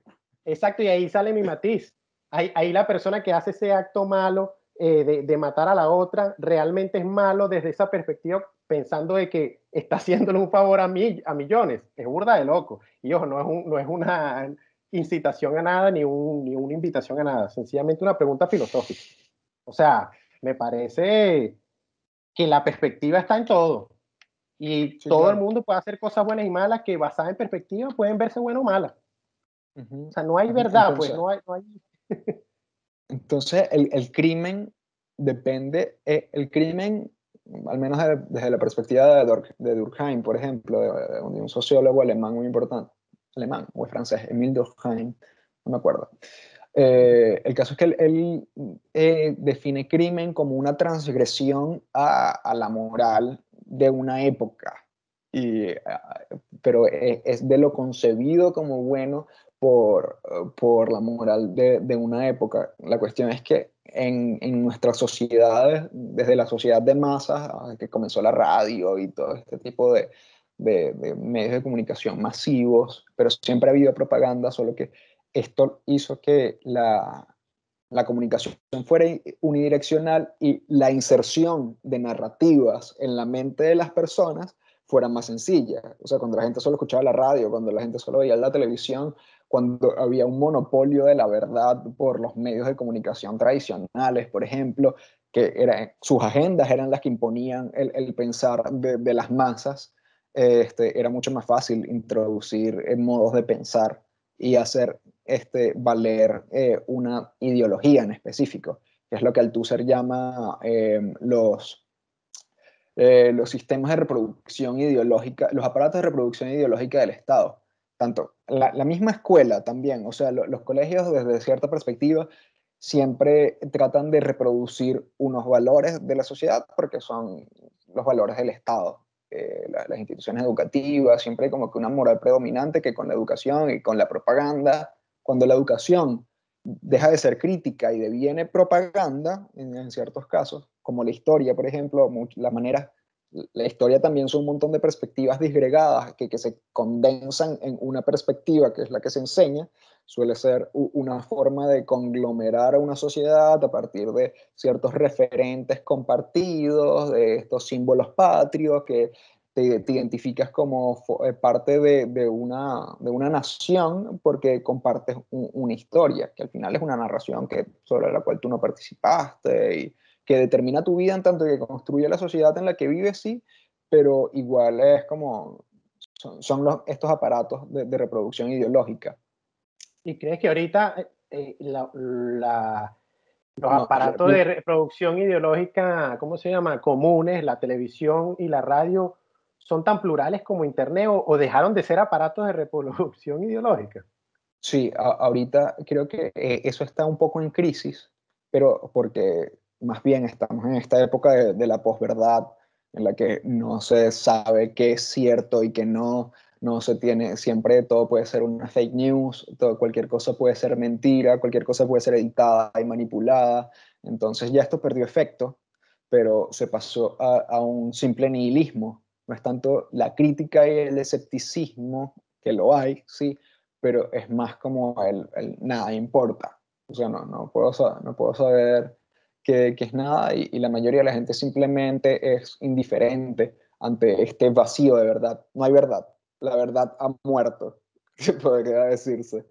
Exacto, y ahí sale mi matiz. Ahí, ahí la persona que hace ese acto malo eh, de, matar a la otra, realmente es malo desde esa perspectiva pensando de que está haciéndole un favor a, mí, a millones. Es burda de loco. Y ojo, no es, no es una incitación a nada ni, una invitación a nada, sencillamente una pregunta filosófica. O sea, me parece que la perspectiva está en todo. Y todo el mundo puede hacer cosas buenas y malas que basadas en perspectiva pueden verse buenas o malas. O sea, no hay verdad, pues, No hay... Entonces, el, el crimen depende, eh, el crimen, al menos desde la perspectiva de, de, Durkheim, por ejemplo, de, un sociólogo alemán muy importante, alemán o francés, Emile Durkheim, no me acuerdo. Eh, el caso es que él, eh, define crimen como una transgresión a, a, la moral de una época, y, ah, pero es de lo concebido como bueno por, por la moral de, de, una época. La cuestión es que en, en, nuestras sociedades, desde la sociedad de masas, ah, que comenzó la radio y todo este tipo de, de, medios de comunicación masivos, pero siempre ha habido propaganda, solo que esto hizo que la, la comunicación fuera unidireccional y la inserción de narrativas en la mente de las personas fuera más sencilla. O sea, cuando la gente solo escuchaba la radio, cuando la gente solo veía la televisión, cuando había un monopolio de la verdad por los medios de comunicación tradicionales, por ejemplo, que eran, sus agendas eran las que imponían el, pensar de, las masas, este, era mucho más fácil introducir eh, modos de pensar y hacer este, valer eh, una ideología en específico, que es lo que Althusser llama em, los, eh, los sistemas de reproducción ideológica, los aparatos de reproducción ideológica del Estado tanto la, misma escuela también, o sea, los colegios desde cierta perspectiva siempre tratan de reproducir unos valores de la sociedad porque son los valores del Estado. Eh, las instituciones educativas, siempre hay como que una moral predominante que con la educación y con la propaganda, cuando la educación deja de ser crítica y deviene propaganda, en, ciertos casos, como la historia, por ejemplo, la manera la historia también son un montón de perspectivas disgregadas que, se condensan en una perspectiva que es la que se enseña, suele ser una forma de conglomerar a una sociedad a partir de ciertos referentes compartidos, de estos símbolos patrios que te, identificas como eh, parte de, una, nación porque compartes una historia, que al final es una narración que, sobre la cual tú no participaste y que determina tu vida en tanto que construye la sociedad en la que vives, sí, pero igual es como, son, son los, estos aparatos de, reproducción ideológica. ¿Y crees que ahorita eh, eh, los aparatos de reproducción ideológica, ¿cómo se llama? Comunes, la televisión y la radio, son tan plurales como Internet o, dejaron de ser aparatos de reproducción ideológica? Sí, ahorita creo que eh, eso está un poco en crisis, pero porque más bien estamos en esta época de, la posverdad, en la que no se sabe qué es cierto y qué no, no se tiene, siempre todo puede ser una fake news, todo, cualquier cosa puede ser mentira, cualquier cosa puede ser editada y manipulada, entonces ya esto perdió efecto, pero se pasó a, un simple nihilismo, no es tanto la crítica y el escepticismo, que lo hay, sí, pero es más como el, nada importa, o sea, no, no, puedo, no puedo saber que, es nada y, la mayoría de la gente simplemente es indiferente ante este vacío de verdad. No hay verdad. La verdad ha muerto, que podría decirse,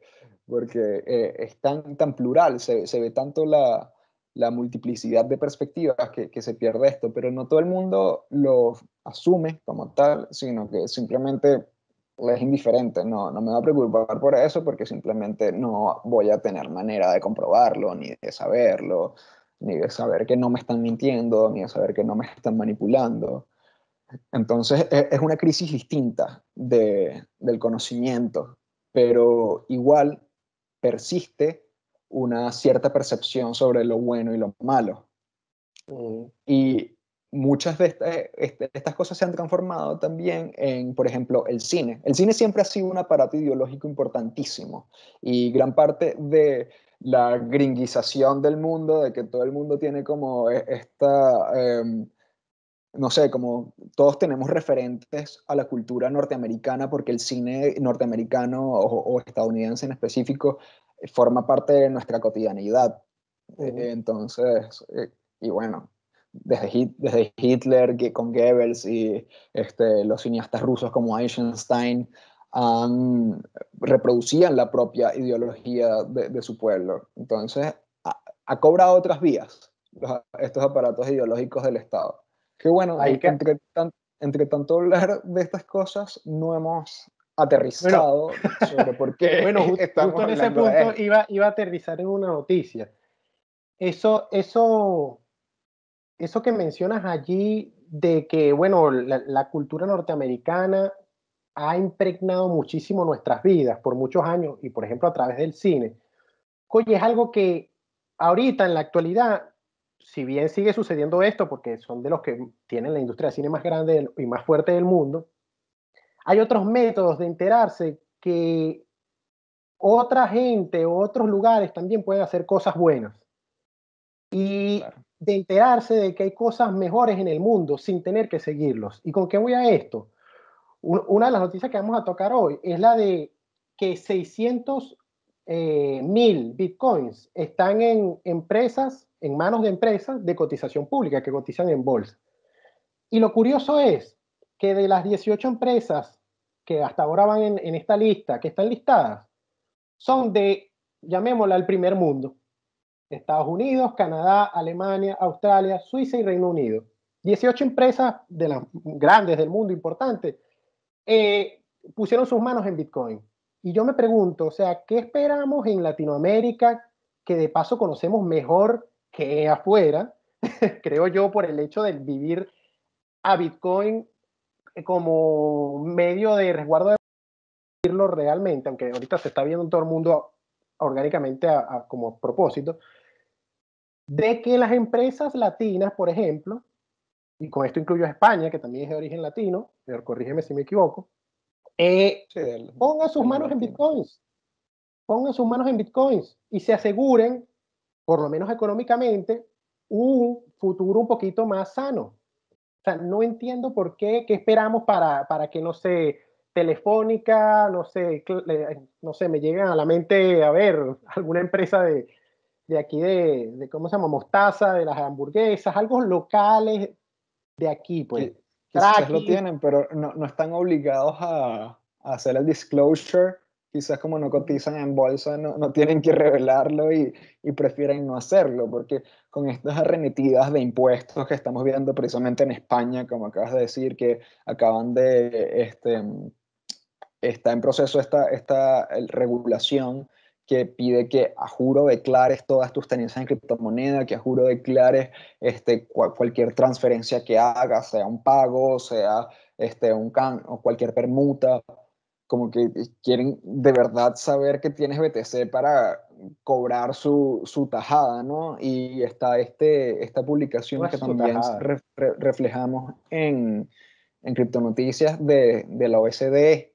porque eh, es tan, tan plural, se, ve tanto la, la multiplicidad de perspectivas que, que, se pierde esto, pero no todo el mundo lo asume como tal, sino que simplemente es indiferente, no, no me va a preocupar por eso porque simplemente no voy a tener manera de comprobarlo ni de saberlo, ni de saber que no me están mintiendo, ni de saber que no me están manipulando. Entonces e, es una crisis distinta de, del conocimiento, pero igual persiste una cierta percepción sobre lo bueno y lo malo. Mm. Y muchas eh, este, de estas cosas se han transformado también en, por ejemplo, el cine. El cine siempre ha sido un aparato ideológico importantísimo y gran parte de la gringuización del mundo, de que todo el mundo tiene como e, esta... Em, no sé, como todos tenemos referentes a la cultura norteamericana, porque el cine norteamericano o, estadounidense en específico eh, forma parte de nuestra cotidianidad. Entonces, eh, y bueno, desde, Hitler con Goebbels y este, los cineastas rusos como Eisenstein han reproducían la propia ideología de, su pueblo. Entonces, ha, cobrado otras vías estos aparatos ideológicos del Estado. Que bueno, que... Entre, tanto hablar de estas cosas, no hemos aterrizado sobre por qué. Bueno, justo, ese punto iba, iba a aterrizar en una noticia. Eso, eso eso que mencionas allí de que, bueno, la, cultura norteamericana ha impregnado muchísimo nuestras vidas por muchos años y, por ejemplo, a través del cine. Oye, es algo que ahorita, en la actualidad, si bien sigue sucediendo esto, porque son de los que tienen la industria de cine más grande y más fuerte del mundo, hay otros métodos de enterarse que otra gente, o otros lugares también pueden hacer cosas buenas. Y de enterarse de que hay cosas mejores en el mundo sin tener que seguirlos. ¿Y con qué voy a esto? Una de las noticias que vamos a tocar hoy es la de que 600 eh, mil bitcoins están en empresas, en manos de empresas de cotización pública que cotizan en bolsa. Y lo curioso es que de las 18 empresas que hasta ahora van en, en esta lista, que están listadas, son de, llamémosla, el primer mundo. Estados Unidos, Canadá, Alemania, Australia, Suiza y Reino Unido. 18 empresas de las grandes del mundo, importantes, eh, pusieron sus manos en Bitcoin. Y yo me pregunto, o sea, ¿qué esperamos en Latinoamérica que de paso conocemos mejor que afuera? Creo yo por el hecho de vivir a Bitcoin eh, como medio de resguardo de realmente, aunque ahorita se está viendo en todo el mundo orgánicamente como propósito, de que las empresas latinas, por ejemplo, y con esto incluyo a España, que también es de origen latino, pero corrígeme si me equivoco, eh, pongan sus manos en bitcoins, pongan sus manos en bitcoins y se aseguren, por lo menos económicamente, un futuro un poquito más sano. O sea, no entiendo por qué, qué esperamos para, que, no sé, Telefónica, no sé, no sé, me llega a la mente, a ver, alguna empresa de, de aquí de, ¿cómo se llama? Mostaza, de las hamburguesas, algo locales de aquí, pues. quizás lo tienen, pero no, están obligados a, hacer el disclosure. Quizás como no cotizan en bolsa, no, tienen que revelarlo y, prefieren no hacerlo, porque con estas arremetidas de impuestos que estamos viendo precisamente en España, como acabas de decir, que acaban de, este, está en proceso esta, esta regulación que pide que a juro declares todas tus tenencias en criptomoneda, que a juro declares este, cualquier transferencia que hagas, sea un pago, sea este, un can o cualquier permuta, como que quieren de verdad saber que tienes BTC para cobrar su, tajada, ¿no? Y está este, esta publicación que también reflejamos en, en Criptonoticias de, de la OSD,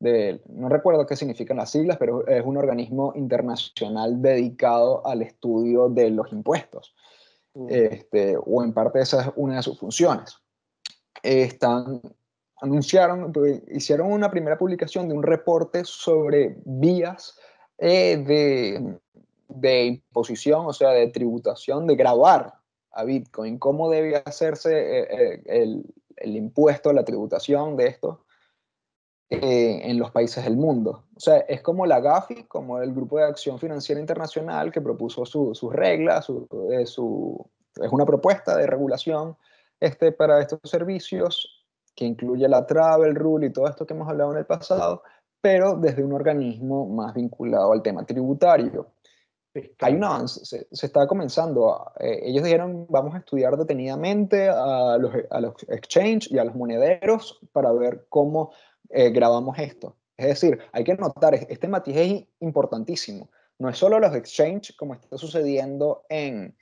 no recuerdo qué significan las siglas, pero es un organismo internacional dedicado al estudio de los impuestos, mm. este, o en parte esa es una de sus funciones. Están, anunciaron, hicieron una primera publicación de un reporte sobre vías eh, de, imposición, o sea, de tributación, de grabar a Bitcoin, cómo debe hacerse eh, eh, el impuesto, la tributación de esto. Eh, en los países del mundo. O sea, es como la GAFI, como el Grupo de Acción Financiera Internacional que propuso sus reglas, su, eh, su, es una propuesta de regulación este, para estos servicios que incluye la travel rule y todo esto que hemos hablado en el pasado, pero desde un organismo más vinculado al tema tributario. Hay un avance, se, está comenzando. Eh, ellos dijeron, vamos a estudiar detenidamente a los, a los exchange y a los monederos para ver cómo eh, grabamos esto. Es decir, hay que notar, este matiz es importantísimo. No es solo los exchanges, como está sucediendo en,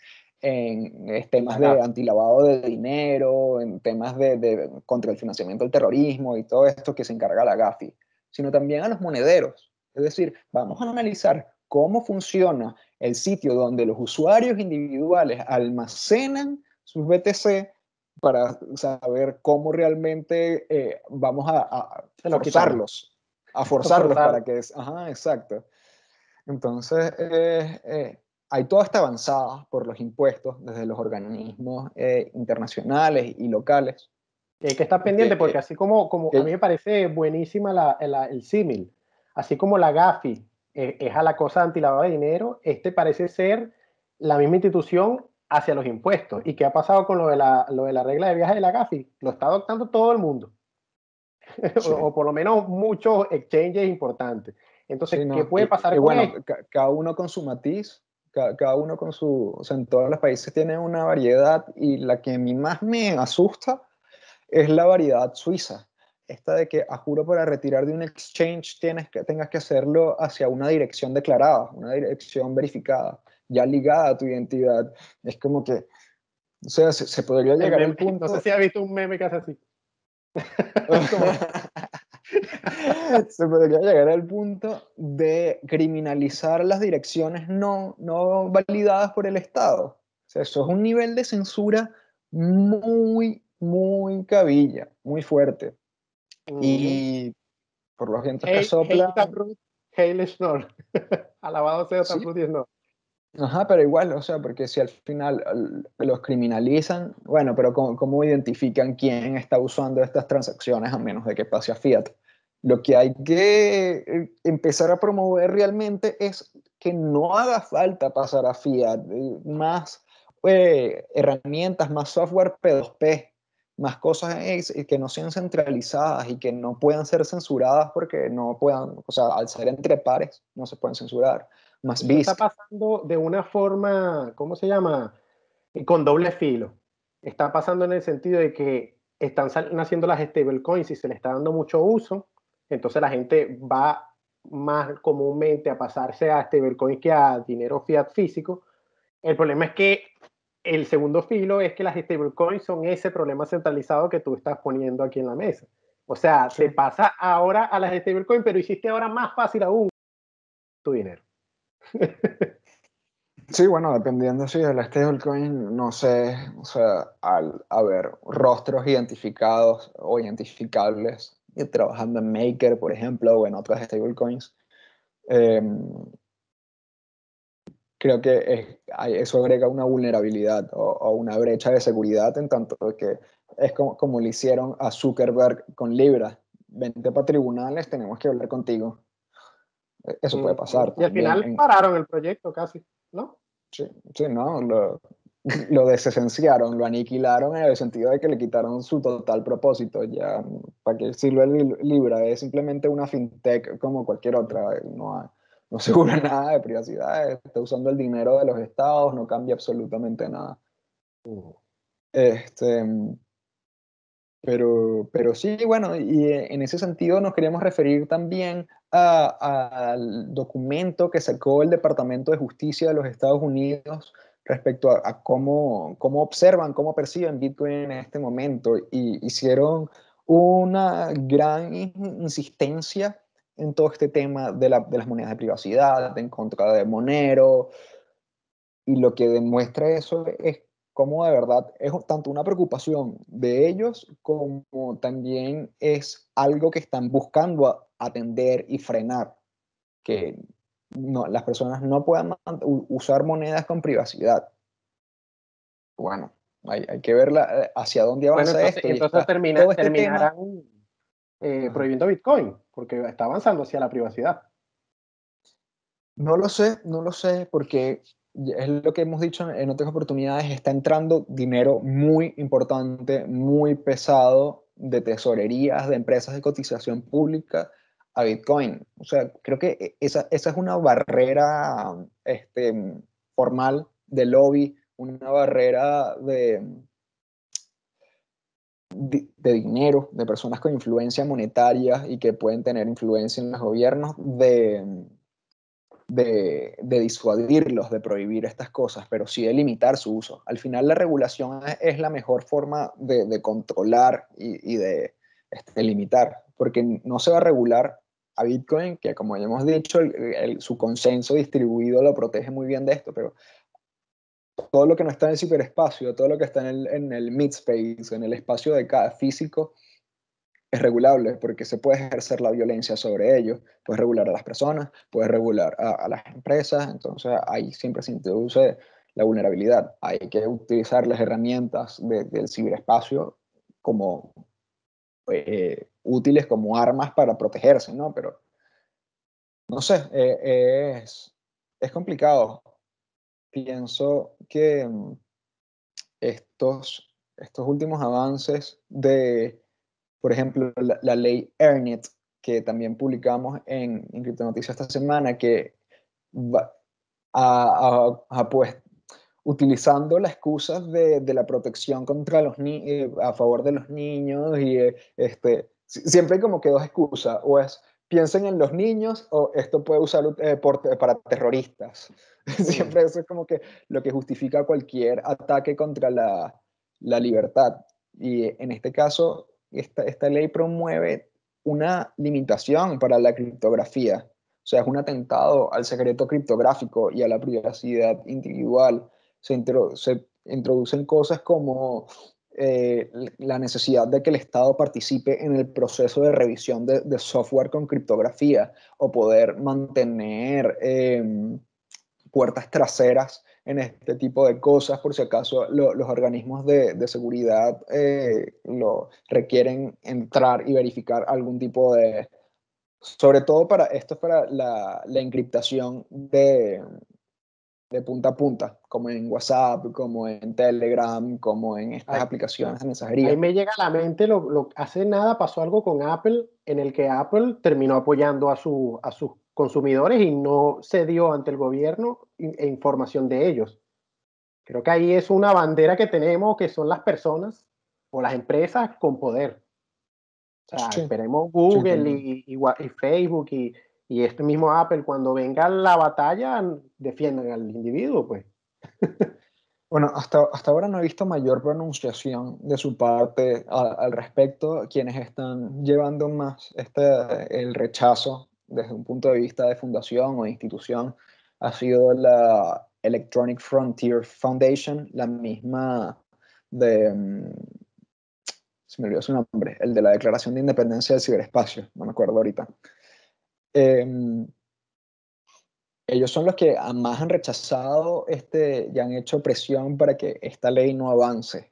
en temas de antilavado de dinero, en temas de, de, contra el financiamiento del terrorismo y todo esto que se encarga la GAFI, sino también a los monederos. Es decir, vamos a analizar cómo funciona el sitio donde los usuarios individuales almacenan sus BTC para saber cómo realmente eh, vamos a, a forzarlos, a forzarlos para que ajá, exacto. Entonces, eh, eh, hay toda esta avanzada por los impuestos desde los organismos internacionales y locales. que estar pendiente, porque así como, como a mí me parece buenísima la, el símil, así como la GAFI es a la cosa antilavado de dinero, este parece ser la misma institución hacia los impuestos. ¿Y qué ha pasado con lo de la, lo de la regla de viaje de la GAFI? Lo está adoptando todo el mundo. o, por lo menos muchos exchanges importantes. Entonces, ¿qué puede pasar bueno, Cada uno con su matiz, cada, uno con su... O sea, en todos los países tiene una variedad y la que a mí más me asusta es la variedad suiza. Esta de que, a juro, para retirar de un exchange tienes que, tengas que hacerlo hacia una dirección declarada, una dirección verificada ya ligada a tu identidad. Es como que, o sea, se, podría llegar al punto... No sé si ha visto un meme que hace así. se podría llegar al punto de criminalizar las direcciones no, no validadas por el Estado. O sea, eso es un nivel de censura muy, muy cabilla, muy fuerte. Y por lo gente que sopla... Hey, Alabado sea San Ajá, pero igual, o sea, porque si al final los criminalizan, bueno, pero ¿cómo, identifican quién está usando estas transacciones a menos de que pase a fiat? Lo que hay que eh, empezar a promover realmente es que no haga falta pasar a fiat, eh, más eh, herramientas, más software P2P, más cosas que no sean centralizadas y que no puedan ser censuradas porque no puedan, o sea, al ser entre pares, no se pueden censurar más Está pasando de una forma, ¿cómo se llama? Eh, con doble filo. Está pasando en el sentido de que están naciendo las stablecoins y se le está dando mucho uso, entonces la gente va más comúnmente a pasarse a stablecoins que a dinero fiat físico. El problema es que el segundo filo es que las stablecoins son ese problema centralizado que tú estás poniendo aquí en la mesa. O sea, se pasa ahora a las stablecoins, pero hiciste ahora más fácil aún tu dinero. Sí, bueno, dependiendo si del stablecoin, no sé, o sea, al haber rostros identificados o identificables y trabajando en Maker, por ejemplo, o en otras stablecoins, em, creo que eso agrega una vulnerabilidad o, una brecha de seguridad en tanto que es como, como le hicieron a Zuckerberg con Libra. Vente para tribunales, tenemos que hablar contigo. E, eso puede mm, pasar. Y al final pararon el proyecto casi, ¿no? Sí, sí, no, lo, lo desesenciaron, lo aniquilaron en el sentido de que le quitaron su total propósito. Ya, ¿para qué sirve Libra? Es simplemente una fintech como cualquier otra. No, no asegura nada de privacidad, está usando el dinero de los estados, no cambia absolutamente nada. Uh. Este, mm, pero, pero sí, bueno, y eh, en ese sentido nos queremos referir también al documento que sacó el Departamento de Justicia de los Estados Unidos respecto a, cómo, cómo, observan, cómo perciben Bitcoin en este momento. Y hicieron una gran insistencia en todo este tema de, las monedas de privacidad, en contra de Monero. Y lo que demuestra eso es cómo de verdad es tanto una preocupación de ellos como también es algo que están buscando atender y frenar, que las personas no puedan usar monedas con privacidad. Bueno, hay, que ver eh, hacia dónde avanza bueno, entonces, esto. Entonces termina, este terminarán eh, prohibiendo Bitcoin, porque está avanzando hacia la privacidad. No lo sé, no lo sé, porque es lo que hemos dicho en otras oportunidades, está entrando dinero muy importante, muy pesado de tesorerías, de empresas de cotización pública a Bitcoin. O sea, creo que e-, esa, es una barrera este, formal de lobby, una barrera de, de, dinero, de personas con influencia monetaria y que pueden tener influencia en los gobiernos, de de, disuadirlos, de prohibir estas cosas, pero sí de limitar su uso. Al final la regulación es, la mejor forma de, controlar y, de este, limitar, porque no se va a regular a Bitcoin, que como ya hemos dicho, su consenso distribuido lo protege muy bien de esto, pero todo lo que no está en el ciberespacio, todo lo que está en el, en el midspace, en el espacio de cada físico, es regulable porque se puede ejercer la violencia sobre ellos, puede regular a las personas, puede regular a, las empresas, entonces ahí siempre se introduce la vulnerabilidad. Hay que utilizar las herramientas del ciberespacio como eh, útiles, como armas para protegerse, ¿no? Pero no sé, eh, es, es, complicado. Pienso que mm, estos, estos últimos avances de por ejemplo, la, ley ERNIT, que también publicamos en, en Noticias esta semana, que va a, pues, utilizando las excusas de, de, la protección contra los eh, a favor de los niños y eh, este, siempre hay como que dos excusas, o es piensen en los niños o esto puede usar eh, para terroristas. siempre eso es como que lo que justifica cualquier ataque contra la, la libertad. Y en este caso, esta, ley promueve una limitación para la criptografía. O sea, es un atentado al secreto criptográfico y a la privacidad individual. Se, introducen cosas como eh, la necesidad de que el Estado participe en el proceso de revisión de, software con criptografía o poder mantener em, puertas traseras en este tipo de cosas, por si acaso los organismos de, seguridad eh, lo requieren entrar y verificar algún tipo de, sobre todo para esto es para la, encriptación de, punta a punta, como en WhatsApp, como en Telegram, como en estas aplicaciones de mensajería. Ahí me llega a la mente, hace nada pasó algo con Apple en el que Apple terminó apoyando a, su, a sus consumidores y no se dio ante el gobierno e información de ellos. Creo que ahí es una bandera que tenemos, que son las personas o las empresas con poder. O sea, esperemos Google y, Facebook y, este mismo Apple, cuando venga la batalla, defiendan al individuo, pues. Bueno, hasta, hasta ahora no he visto mayor pronunciación de su parte al respecto, quienes están llevando más este, el rechazo desde un punto de vista de fundación o institución ha sido la Electronic Frontier Foundation, la misma de... Mm, se me olvidó su nombre, el de la Declaración de Independencia del Ciberespacio, no me acuerdo ahorita. Em, ellos son los que más han rechazado este y han hecho presión para que esta ley no avance,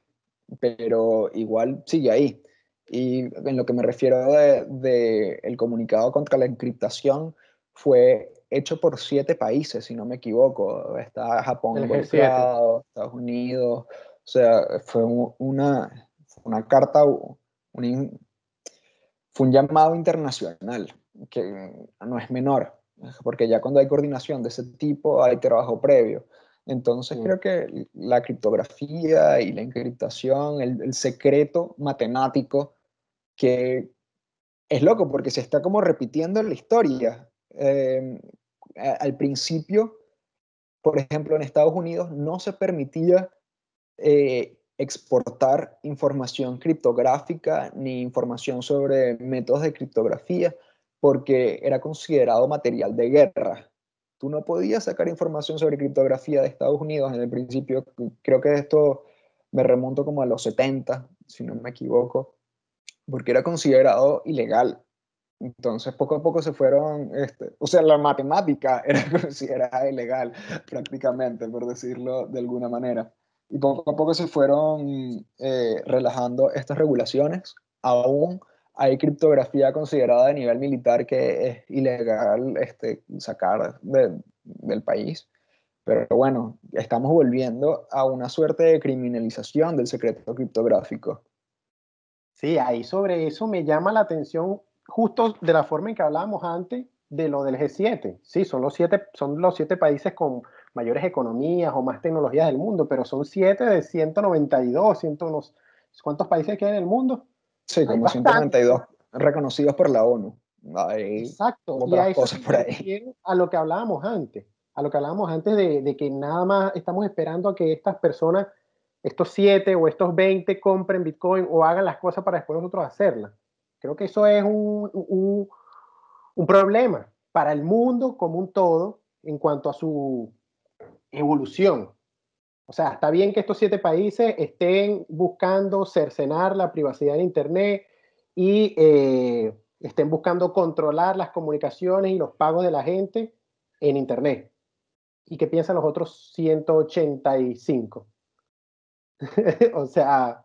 pero igual sigue ahí. Y en lo que me refiero del de, el comunicado contra la encriptación, fue hecho por siete países, si no me equivoco. Está Japón Estados Unidos. O sea, fue una, una carta, un, fue un llamado internacional, que no es menor, porque ya cuando hay coordinación de ese tipo hay trabajo previo. Entonces creo que la criptografía y la encriptación, el secreto matemático que es loco porque se está como repitiendo la historia. Eh, al principio, por ejemplo, en Estados Unidos no se permitía eh, exportar información criptográfica ni información sobre métodos de criptografía porque era considerado material de guerra. Tú no podías sacar información sobre criptografía de Estados Unidos en el principio. Creo que esto me remonto como a los 70, si no me equivoco porque era considerado ilegal. Entonces, poco a poco se fueron, este, o sea, la matemática era considerada ilegal prácticamente, por decirlo de alguna manera. Y poco a poco se fueron eh, relajando estas regulaciones. Aún hay criptografía considerada a nivel militar que es ilegal este, sacar del país. Pero bueno, estamos volviendo a una suerte de criminalización del secreto criptográfico Sí, ahí sobre eso me llama la atención justo de la forma en que hablábamos antes de lo del G7. Sí, son los siete, son los siete países con mayores economías o más tecnologías del mundo, pero son siete de 192, unos ¿Cuántos países quedan en el mundo? Sí, como 192 reconocidos por la ONU. Exacto, y a, cosas por ahí. a lo que hablábamos antes, a lo que hablábamos antes de que nada más estamos esperando a que estas personas estos 7 o estos 20 compren Bitcoin o hagan las cosas para después nosotros hacerlas. Creo que eso es un, problema para el mundo como un todo en cuanto a su evolución. O sea, está bien que estos siete países estén buscando cercenar la privacidad de Internet y eh, estén buscando controlar las comunicaciones y los pagos de la gente en Internet. ¿Y qué piensan los otros 185? o sea...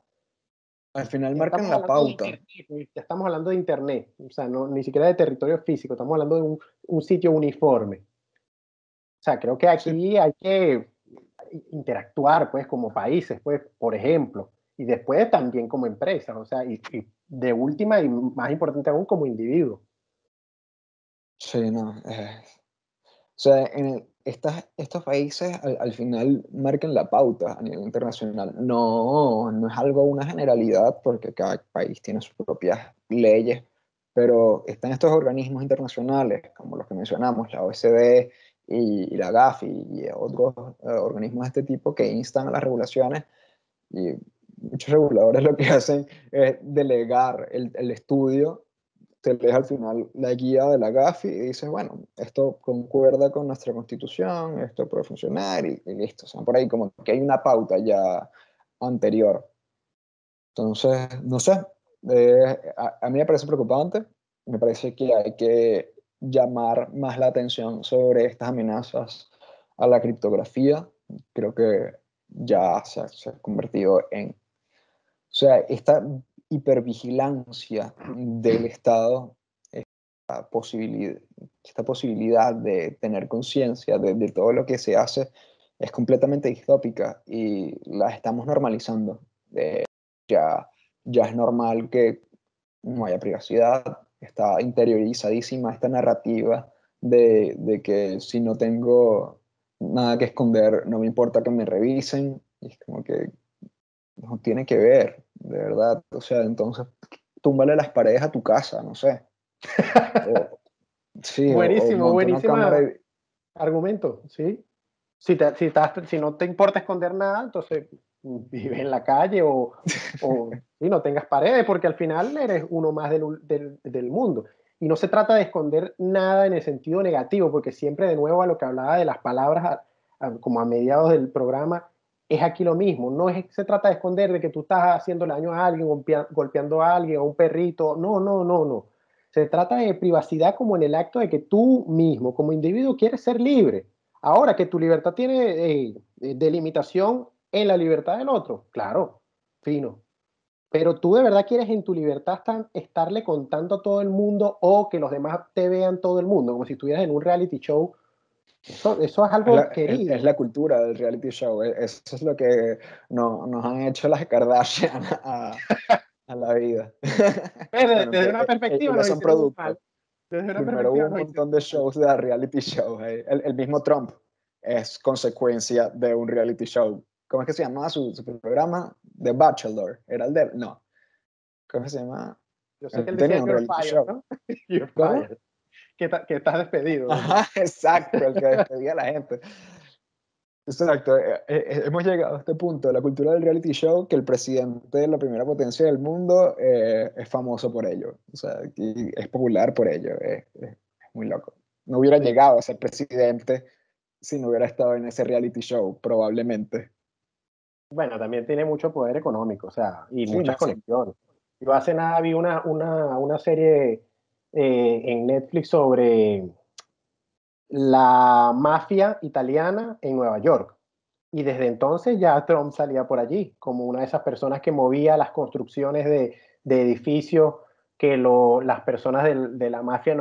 Al final marcan la pauta. ya estamos hablando de Internet, o sea, no, ni siquiera de territorio físico, estamos hablando de un, sitio uniforme. O sea, creo que aquí hay que interactuar, pues, como países, pues, por ejemplo, y después también como empresas, o sea, y, de última y más importante aún como individuo. Sí, no. Eh, o sea, en el, estos países al, final marcan la pauta a nivel internacional. No, no es algo una generalidad porque cada país tiene sus propias leyes, pero están estos organismos internacionales, como los que mencionamos, la OSD y, la GAFI y otros eh, organismos de este tipo que instan a las regulaciones y muchos reguladores lo que hacen es delegar el, el estudio te lees al final la guía de la GAFI y dices, bueno, esto concuerda con nuestra constitución, esto puede funcionar y, listo. O sea, por ahí como que hay una pauta ya anterior. Entonces, no sé, eh, a, mí me parece preocupante, me parece que hay que llamar más la atención sobre estas amenazas a la criptografía. Creo que ya se, se ha convertido en... O sea, esta hipervigilancia del Estado esta posibilidad, esta posibilidad de tener conciencia de, todo lo que se hace es completamente distópica y la estamos normalizando. ya, ya es normal que no haya privacidad, está interiorizadísima esta narrativa de, que si no tengo nada que esconder, no me importa que me revisen, es como que no tiene que ver, de verdad. O sea, entonces, túmbale las paredes a tu casa, no sé. sí, buenísimo, buenísimo argumento, sí. Si, te, si, estás, si no te importa esconder nada, entonces vive en la calle o, o y no tengas paredes, porque al final eres uno más del, del, mundo. Y no se trata de esconder nada en el sentido negativo, porque siempre de nuevo a lo que hablaba de las palabras, como a mediados del programa, es aquí lo mismo. No es, se trata de esconder de que tú estás haciendo daño a alguien, golpeando a alguien, a un perrito. No, no, no, no. Se trata de privacidad como en el acto de que tú mismo, como individuo, quieres ser libre. Ahora que tu libertad tiene eh, eh, delimitación en la libertad del otro, claro, fino. Pero tú de verdad quieres en tu libertad estarle contando a todo el mundo o que los demás te vean todo el mundo, como si estuvieras en un reality show eso, es algo querido. Es, la cultura del reality show. E, eso es lo que no, nos han hecho las Kardashian a, la vida. Pero eh, eh, desde una perspectiva. No son productos. Desde Primero hubo un montón de shows de reality show eh. El, mismo Trump es consecuencia de un reality show. ¿Cómo es que se llamaba su, programa? The Bachelor. ¿Era el de.? No. ¿Cómo se llama Yo sé que él tenía un reality show. que, está despedido. exacto, el que despedía a la gente. Exacto, eh, eh, eh, hemos llegado a este punto la cultura del reality show que el presidente de la primera potencia del mundo es famoso por ello, o sea, es popular por ello, es, muy loco. No hubiera llegado a ser presidente si no hubiera estado en ese reality show, probablemente. Bueno, también tiene mucho poder económico, o sea, y muchas conexiones. Yo hace nada vi una, una, una serie eh, en Netflix sobre la mafia italiana en Nueva York. Y desde entonces ya Trump salía por allí, como una de esas personas que movía las construcciones de, de edificios que las personas de, la mafia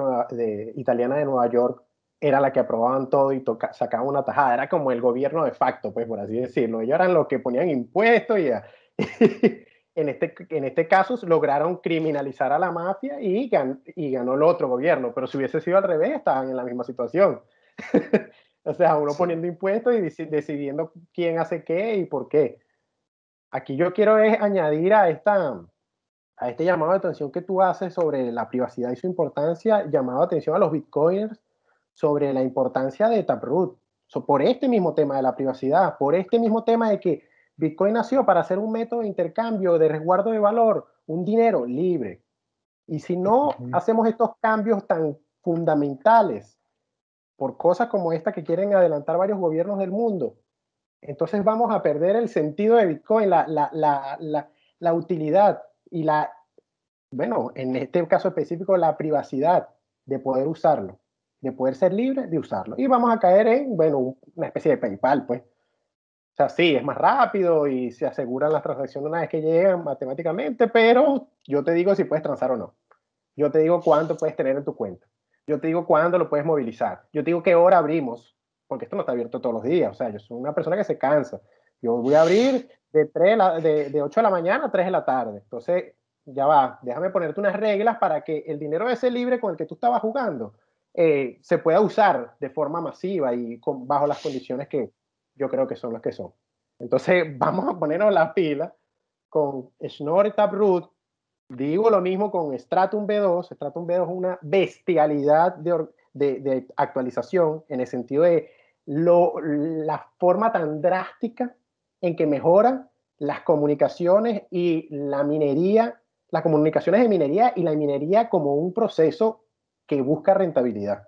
italiana de Nueva York era la que aprobaban todo y sacaban una tajada. Era como el gobierno de facto, pues por así decirlo. Ellos eran los que ponían impuestos y, en este, en este caso lograron criminalizar a la mafia y, y ganó el otro gobierno, pero si hubiese sido al revés, estaban en la misma situación. o sea, uno poniendo impuestos y decidiendo quién hace qué y por qué. Aquí yo quiero es añadir a, esta, a este llamado de atención que tú haces sobre la privacidad y su importancia, llamado de atención a los bitcoiners sobre la importancia de Taproot, por este mismo tema de la privacidad, por este mismo tema de que Bitcoin nació para ser un método de intercambio, de resguardo de valor, un dinero libre. Y si no hacemos estos cambios tan fundamentales por cosas como esta que quieren adelantar varios gobiernos del mundo, entonces vamos a perder el sentido de Bitcoin, la utilidad y la, bueno, en este caso específico, la privacidad de poder usarlo, de poder ser libre de usarlo. Y vamos a caer en, bueno, una especie de PayPal, pues, o sea, sí, es más rápido y se aseguran las transacciones una vez que llegan matemáticamente, pero yo te digo si puedes transar o no. Yo te digo cuánto puedes tener en tu cuenta. Yo te digo cuándo lo puedes movilizar. Yo te digo qué hora abrimos, porque esto no está abierto todos los días. O sea, yo soy una persona que se cansa. Yo voy a abrir de, de, 8 de la mañana a 3 de la tarde. Entonces, ya va, déjame ponerte unas reglas para que el dinero ese libre con el que tú estabas jugando eh, se pueda usar de forma masiva y bajo las condiciones que, yo creo que son los que son. Entonces, vamos a ponernos la pila con Schnorr Taproot. Digo lo mismo con Stratum B2. Stratum B2 es una bestialidad de, actualización en el sentido de lo, la forma tan drástica en que mejora las comunicaciones y la minería, las comunicaciones de minería y la minería como un proceso que busca rentabilidad.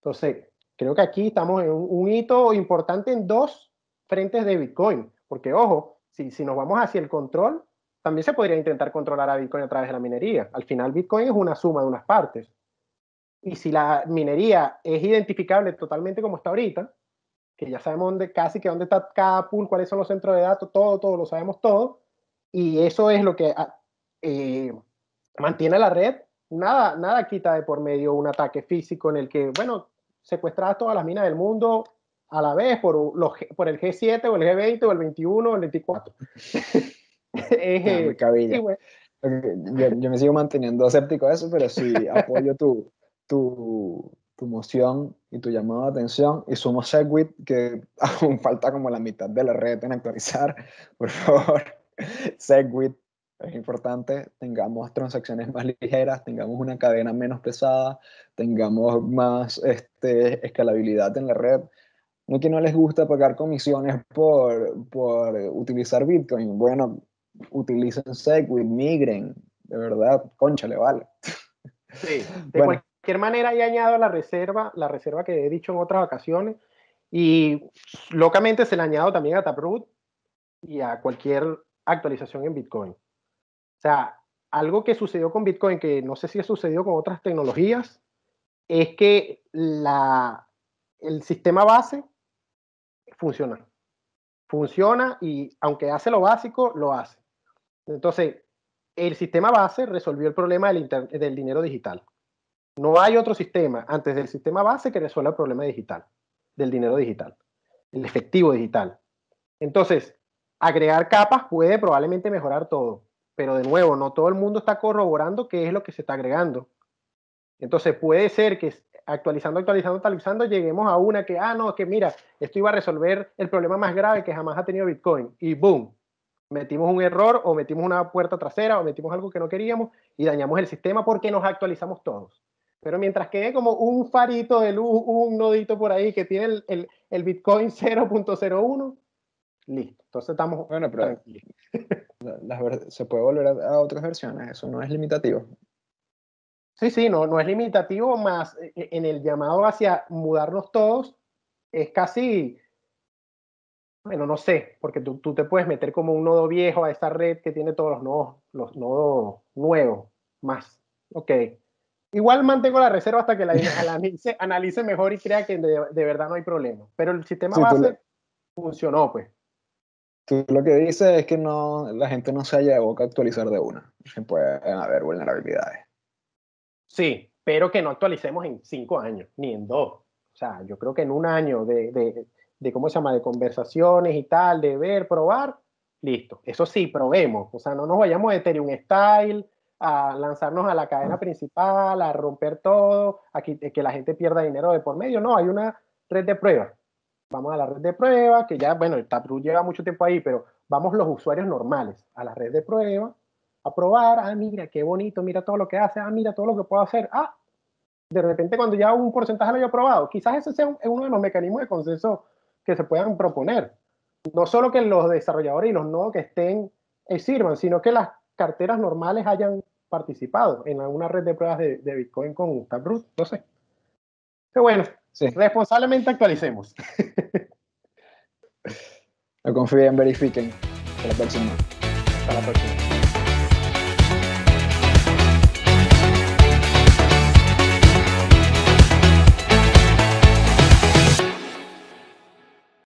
Entonces, Creo que aquí estamos en un, hito importante en dos frentes de Bitcoin, porque ojo, si, si nos vamos hacia el control, también se podría intentar controlar a Bitcoin a través de la minería. Al final, Bitcoin es una suma de unas partes. Y si la minería es identificable totalmente como está ahorita, que ya sabemos dónde, casi que dónde está cada pool, cuáles son los centros de datos, todo, todo, lo sabemos todo, y eso es lo que ah, eh, mantiene la red, nada, nada quita de por medio un ataque físico en el que, bueno, secuestrar todas las minas del mundo a la vez por, los, por el G7 o el G20 o el 21 o el 24. Eh, yo, me sigo manteniendo escéptico a eso, pero sí apoyo tu, tu, tu moción y tu llamado de atención y sumo Segwit, que aún falta como la mitad de la red en actualizar. Por favor, Segwit, es importante tengamos transacciones más ligeras, tengamos una cadena menos pesada, tengamos más este, escalabilidad en la red. No que no les gusta pagar comisiones por, por utilizar Bitcoin. Bueno, utilicen Segwit, migren, de verdad, concha le vale. Sí, de cualquier manera ya añado la reserva, la reserva que he dicho en otras ocasiones, y locamente se la añado también a Taproot y a cualquier actualización en Bitcoin. O sea, algo que sucedió con Bitcoin, que no sé si ha sucedido con otras tecnologías, es que el sistema base funciona. Funciona y aunque hace lo básico, lo hace. Entonces, el sistema base resolvió el problema del, del dinero digital. No hay otro sistema antes del sistema base que resuelva el problema digital, del dinero digital, el efectivo digital. Entonces, agregar capas puede probablemente mejorar todo, pero de nuevo, no todo el mundo está corroborando qué es lo que se está agregando. Entonces puede ser que actualizando, actualizando, actualizando, lleguemos a una que, ah, no, que mira, esto iba a resolver el problema más grave que jamás ha tenido Bitcoin. Y boom, metimos un error o metimos una puerta trasera o metimos algo que no queríamos y dañamos el sistema porque nos actualizamos todos. Pero mientras quede como un farito de luz, un nodito por ahí que tiene el, el Bitcoin 0.01, Listo. Entonces estamos bueno, pero se puede volver a, otras versiones, eso no es limitativo. Sí, sí, no, no es limitativo, más eh, eh, en el llamado hacia mudarnos todos, es casi, bueno, no sé, porque tú, te puedes meter como un nodo viejo a esta red que tiene todos los nodos, los nodos nuevos, más. Ok. Igual mantengo la reserva hasta que la, analice, analice mejor y crea que de, verdad no hay problema. Pero el sistema base funcionó, pues lo que dices es que no, la gente no se haya de boca actualizar de una. Se pueden haber vulnerabilidades. Sí, pero que no actualicemos en cinco años, ni en dos. O sea, yo creo que en un año de, ¿cómo se llama?, de conversaciones y tal, de ver, probar, listo. Eso sí, probemos. O sea, no nos vayamos a Ethereum Style a lanzarnos a la cadena principal, a romper todo, a que la gente pierda dinero de por medio. No, hay una red de pruebas vamos a la red de prueba, que ya, bueno, el Taproot lleva mucho tiempo ahí, pero vamos los usuarios normales a la red de prueba a probar, ah, mira, qué bonito, mira todo lo que hace, ah, mira todo lo que puedo hacer, ah, de repente cuando ya un porcentaje lo haya probado, quizás ese sea uno de los mecanismos de consenso que se puedan proponer. No solo que los desarrolladores y los nodos que estén eh, sirvan, sino que las carteras normales hayan participado en alguna red de pruebas de, de Bitcoin con Taproot, no sé. Pero bueno, Sí. Responsablemente actualicemos. lo confíen, verifiquen. Hasta la próxima. Hasta la próxima.